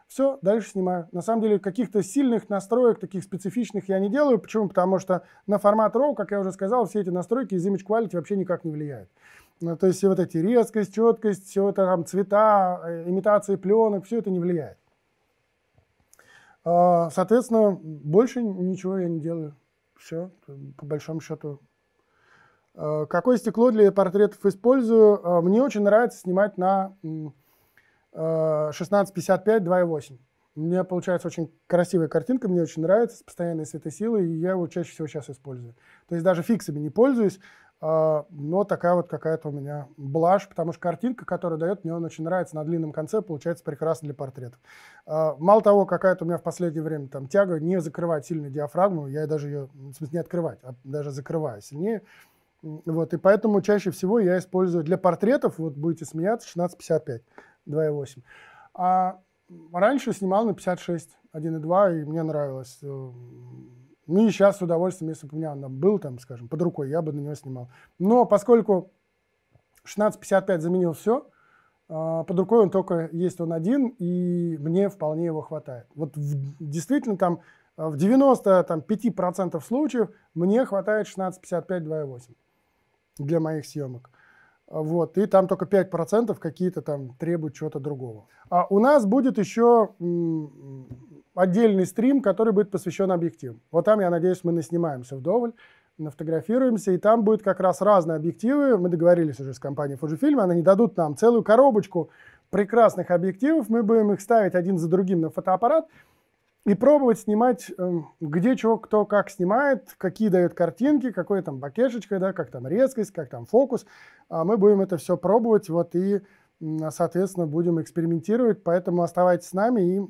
S1: Все, дальше снимаю. На самом деле каких-то сильных настроек, таких специфичных я не делаю. Почему? Потому что на формат RAW, как я уже сказал, все эти настройки из Image Quality вообще никак не влияют. Ну, то есть все вот эти резкость, четкость, все это там цвета, э, имитации пленок, все это не влияет. А, соответственно, больше ничего я не делаю. Все, по большому счету. А, какое стекло для портретов использую? А, мне очень нравится снимать на 1655 э, 2,8. У меня получается очень красивая картинка, мне очень нравится, с постоянной светосилой, и я его чаще всего сейчас использую. То есть даже фиксами не пользуюсь, э, но такая вот какая-то у меня блажь, потому что картинка, которая дает, мне он очень нравится на длинном конце, получается прекрасно для портретов. Э, мало того, какая-то у меня в последнее время там тяга не закрывать сильно диафрагму, я даже ее, в смысле, не открывать, а даже закрываю сильнее. Вот, и поэтому чаще всего я использую для портретов, вот будете смеяться, 1655. 2,8. А раньше снимал на 56, 1,2, и мне нравилось. Э, ну и сейчас с удовольствием, если бы у меня он был там, скажем, под рукой, я бы на него снимал. Но поскольку 16.55 заменил все, э, под рукой он только есть он один, и мне вполне его хватает. Вот в, действительно там э, в 95% случаев мне хватает 16.55 2.8 для моих съемок. Вот, и там только 5% какие-то там требуют чего-то другого. А у нас будет еще отдельный стрим, который будет посвящен объективам. Вот там, я надеюсь, мы наснимаемся вдоволь, нафотографируемся, и там будет как раз разные объективы. Мы договорились уже с компанией Fujifilm, они дадут нам целую коробочку прекрасных объективов, мы будем их ставить один за другим на фотоаппарат, и пробовать снимать, эм, где чего, кто как снимает, какие дает картинки, какой там бакешечкой, да, как там резкость, как там фокус. А мы будем это все пробовать, вот и, соответственно, будем экспериментировать, поэтому оставайтесь с нами, и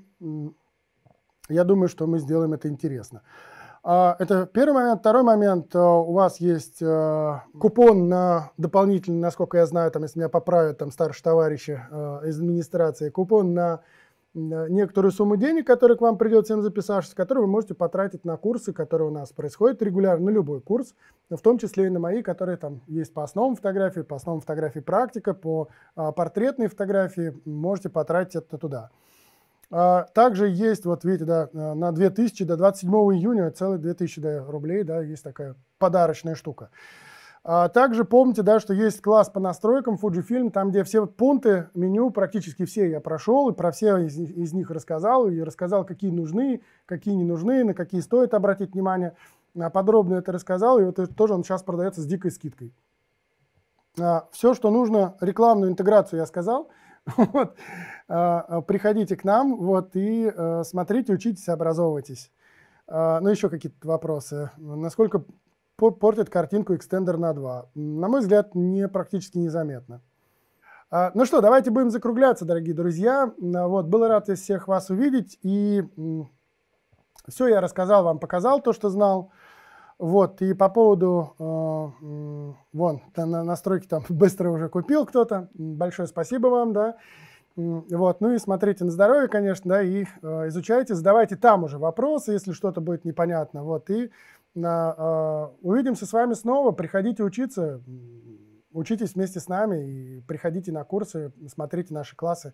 S1: я думаю, что мы сделаем это интересно. А, это первый момент. Второй момент. А, у вас есть э, купон на дополнительный, насколько я знаю, там, если меня поправят там старшие товарищи э, из администрации, купон на Э, некоторую сумму денег, которая к вам придется им записавшись, которую вы можете потратить на курсы, которые у нас происходят регулярно, на любой курс, в том числе и на мои, которые там есть по основам фотографии, по основам фотографии практика, по а, портретной фотографии, можете потратить это туда. А, также есть, вот видите, да, э, на 2000, до 27 июня, целые 2000 да, рублей, да, есть такая подарочная штука. А также помните, да, что есть класс по настройкам Fujifilm, там, где все пункты меню, практически все я прошел, и про все из, из них рассказал, и рассказал, какие нужны, какие не нужны, на какие стоит обратить внимание. А подробно это рассказал, и вот это тоже он сейчас продается с дикой скидкой. А, все, что нужно, рекламную интеграцию я сказал. Вот. Приходите к нам вот, и э, смотрите, учитесь, образовывайтесь. Ну, еще какие-то вопросы. Насколько портит картинку Extender на 2. На мой взгляд, не, практически незаметно. А, ну что, давайте будем закругляться, дорогие друзья. А, вот, был рад всех вас увидеть. И все я рассказал вам, показал то, что знал. Вот, и по поводу, э, вон, на настройки там быстро уже купил кто-то. Большое спасибо вам, да. Вот, ну и смотрите на здоровье, конечно, да, и э, изучайте, задавайте там уже вопросы, если что-то будет непонятно. Вот, и а, увидимся с вами снова. Приходите учиться, учитесь вместе с нами и приходите на курсы, смотрите наши классы.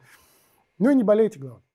S1: Ну и не болейте, главное.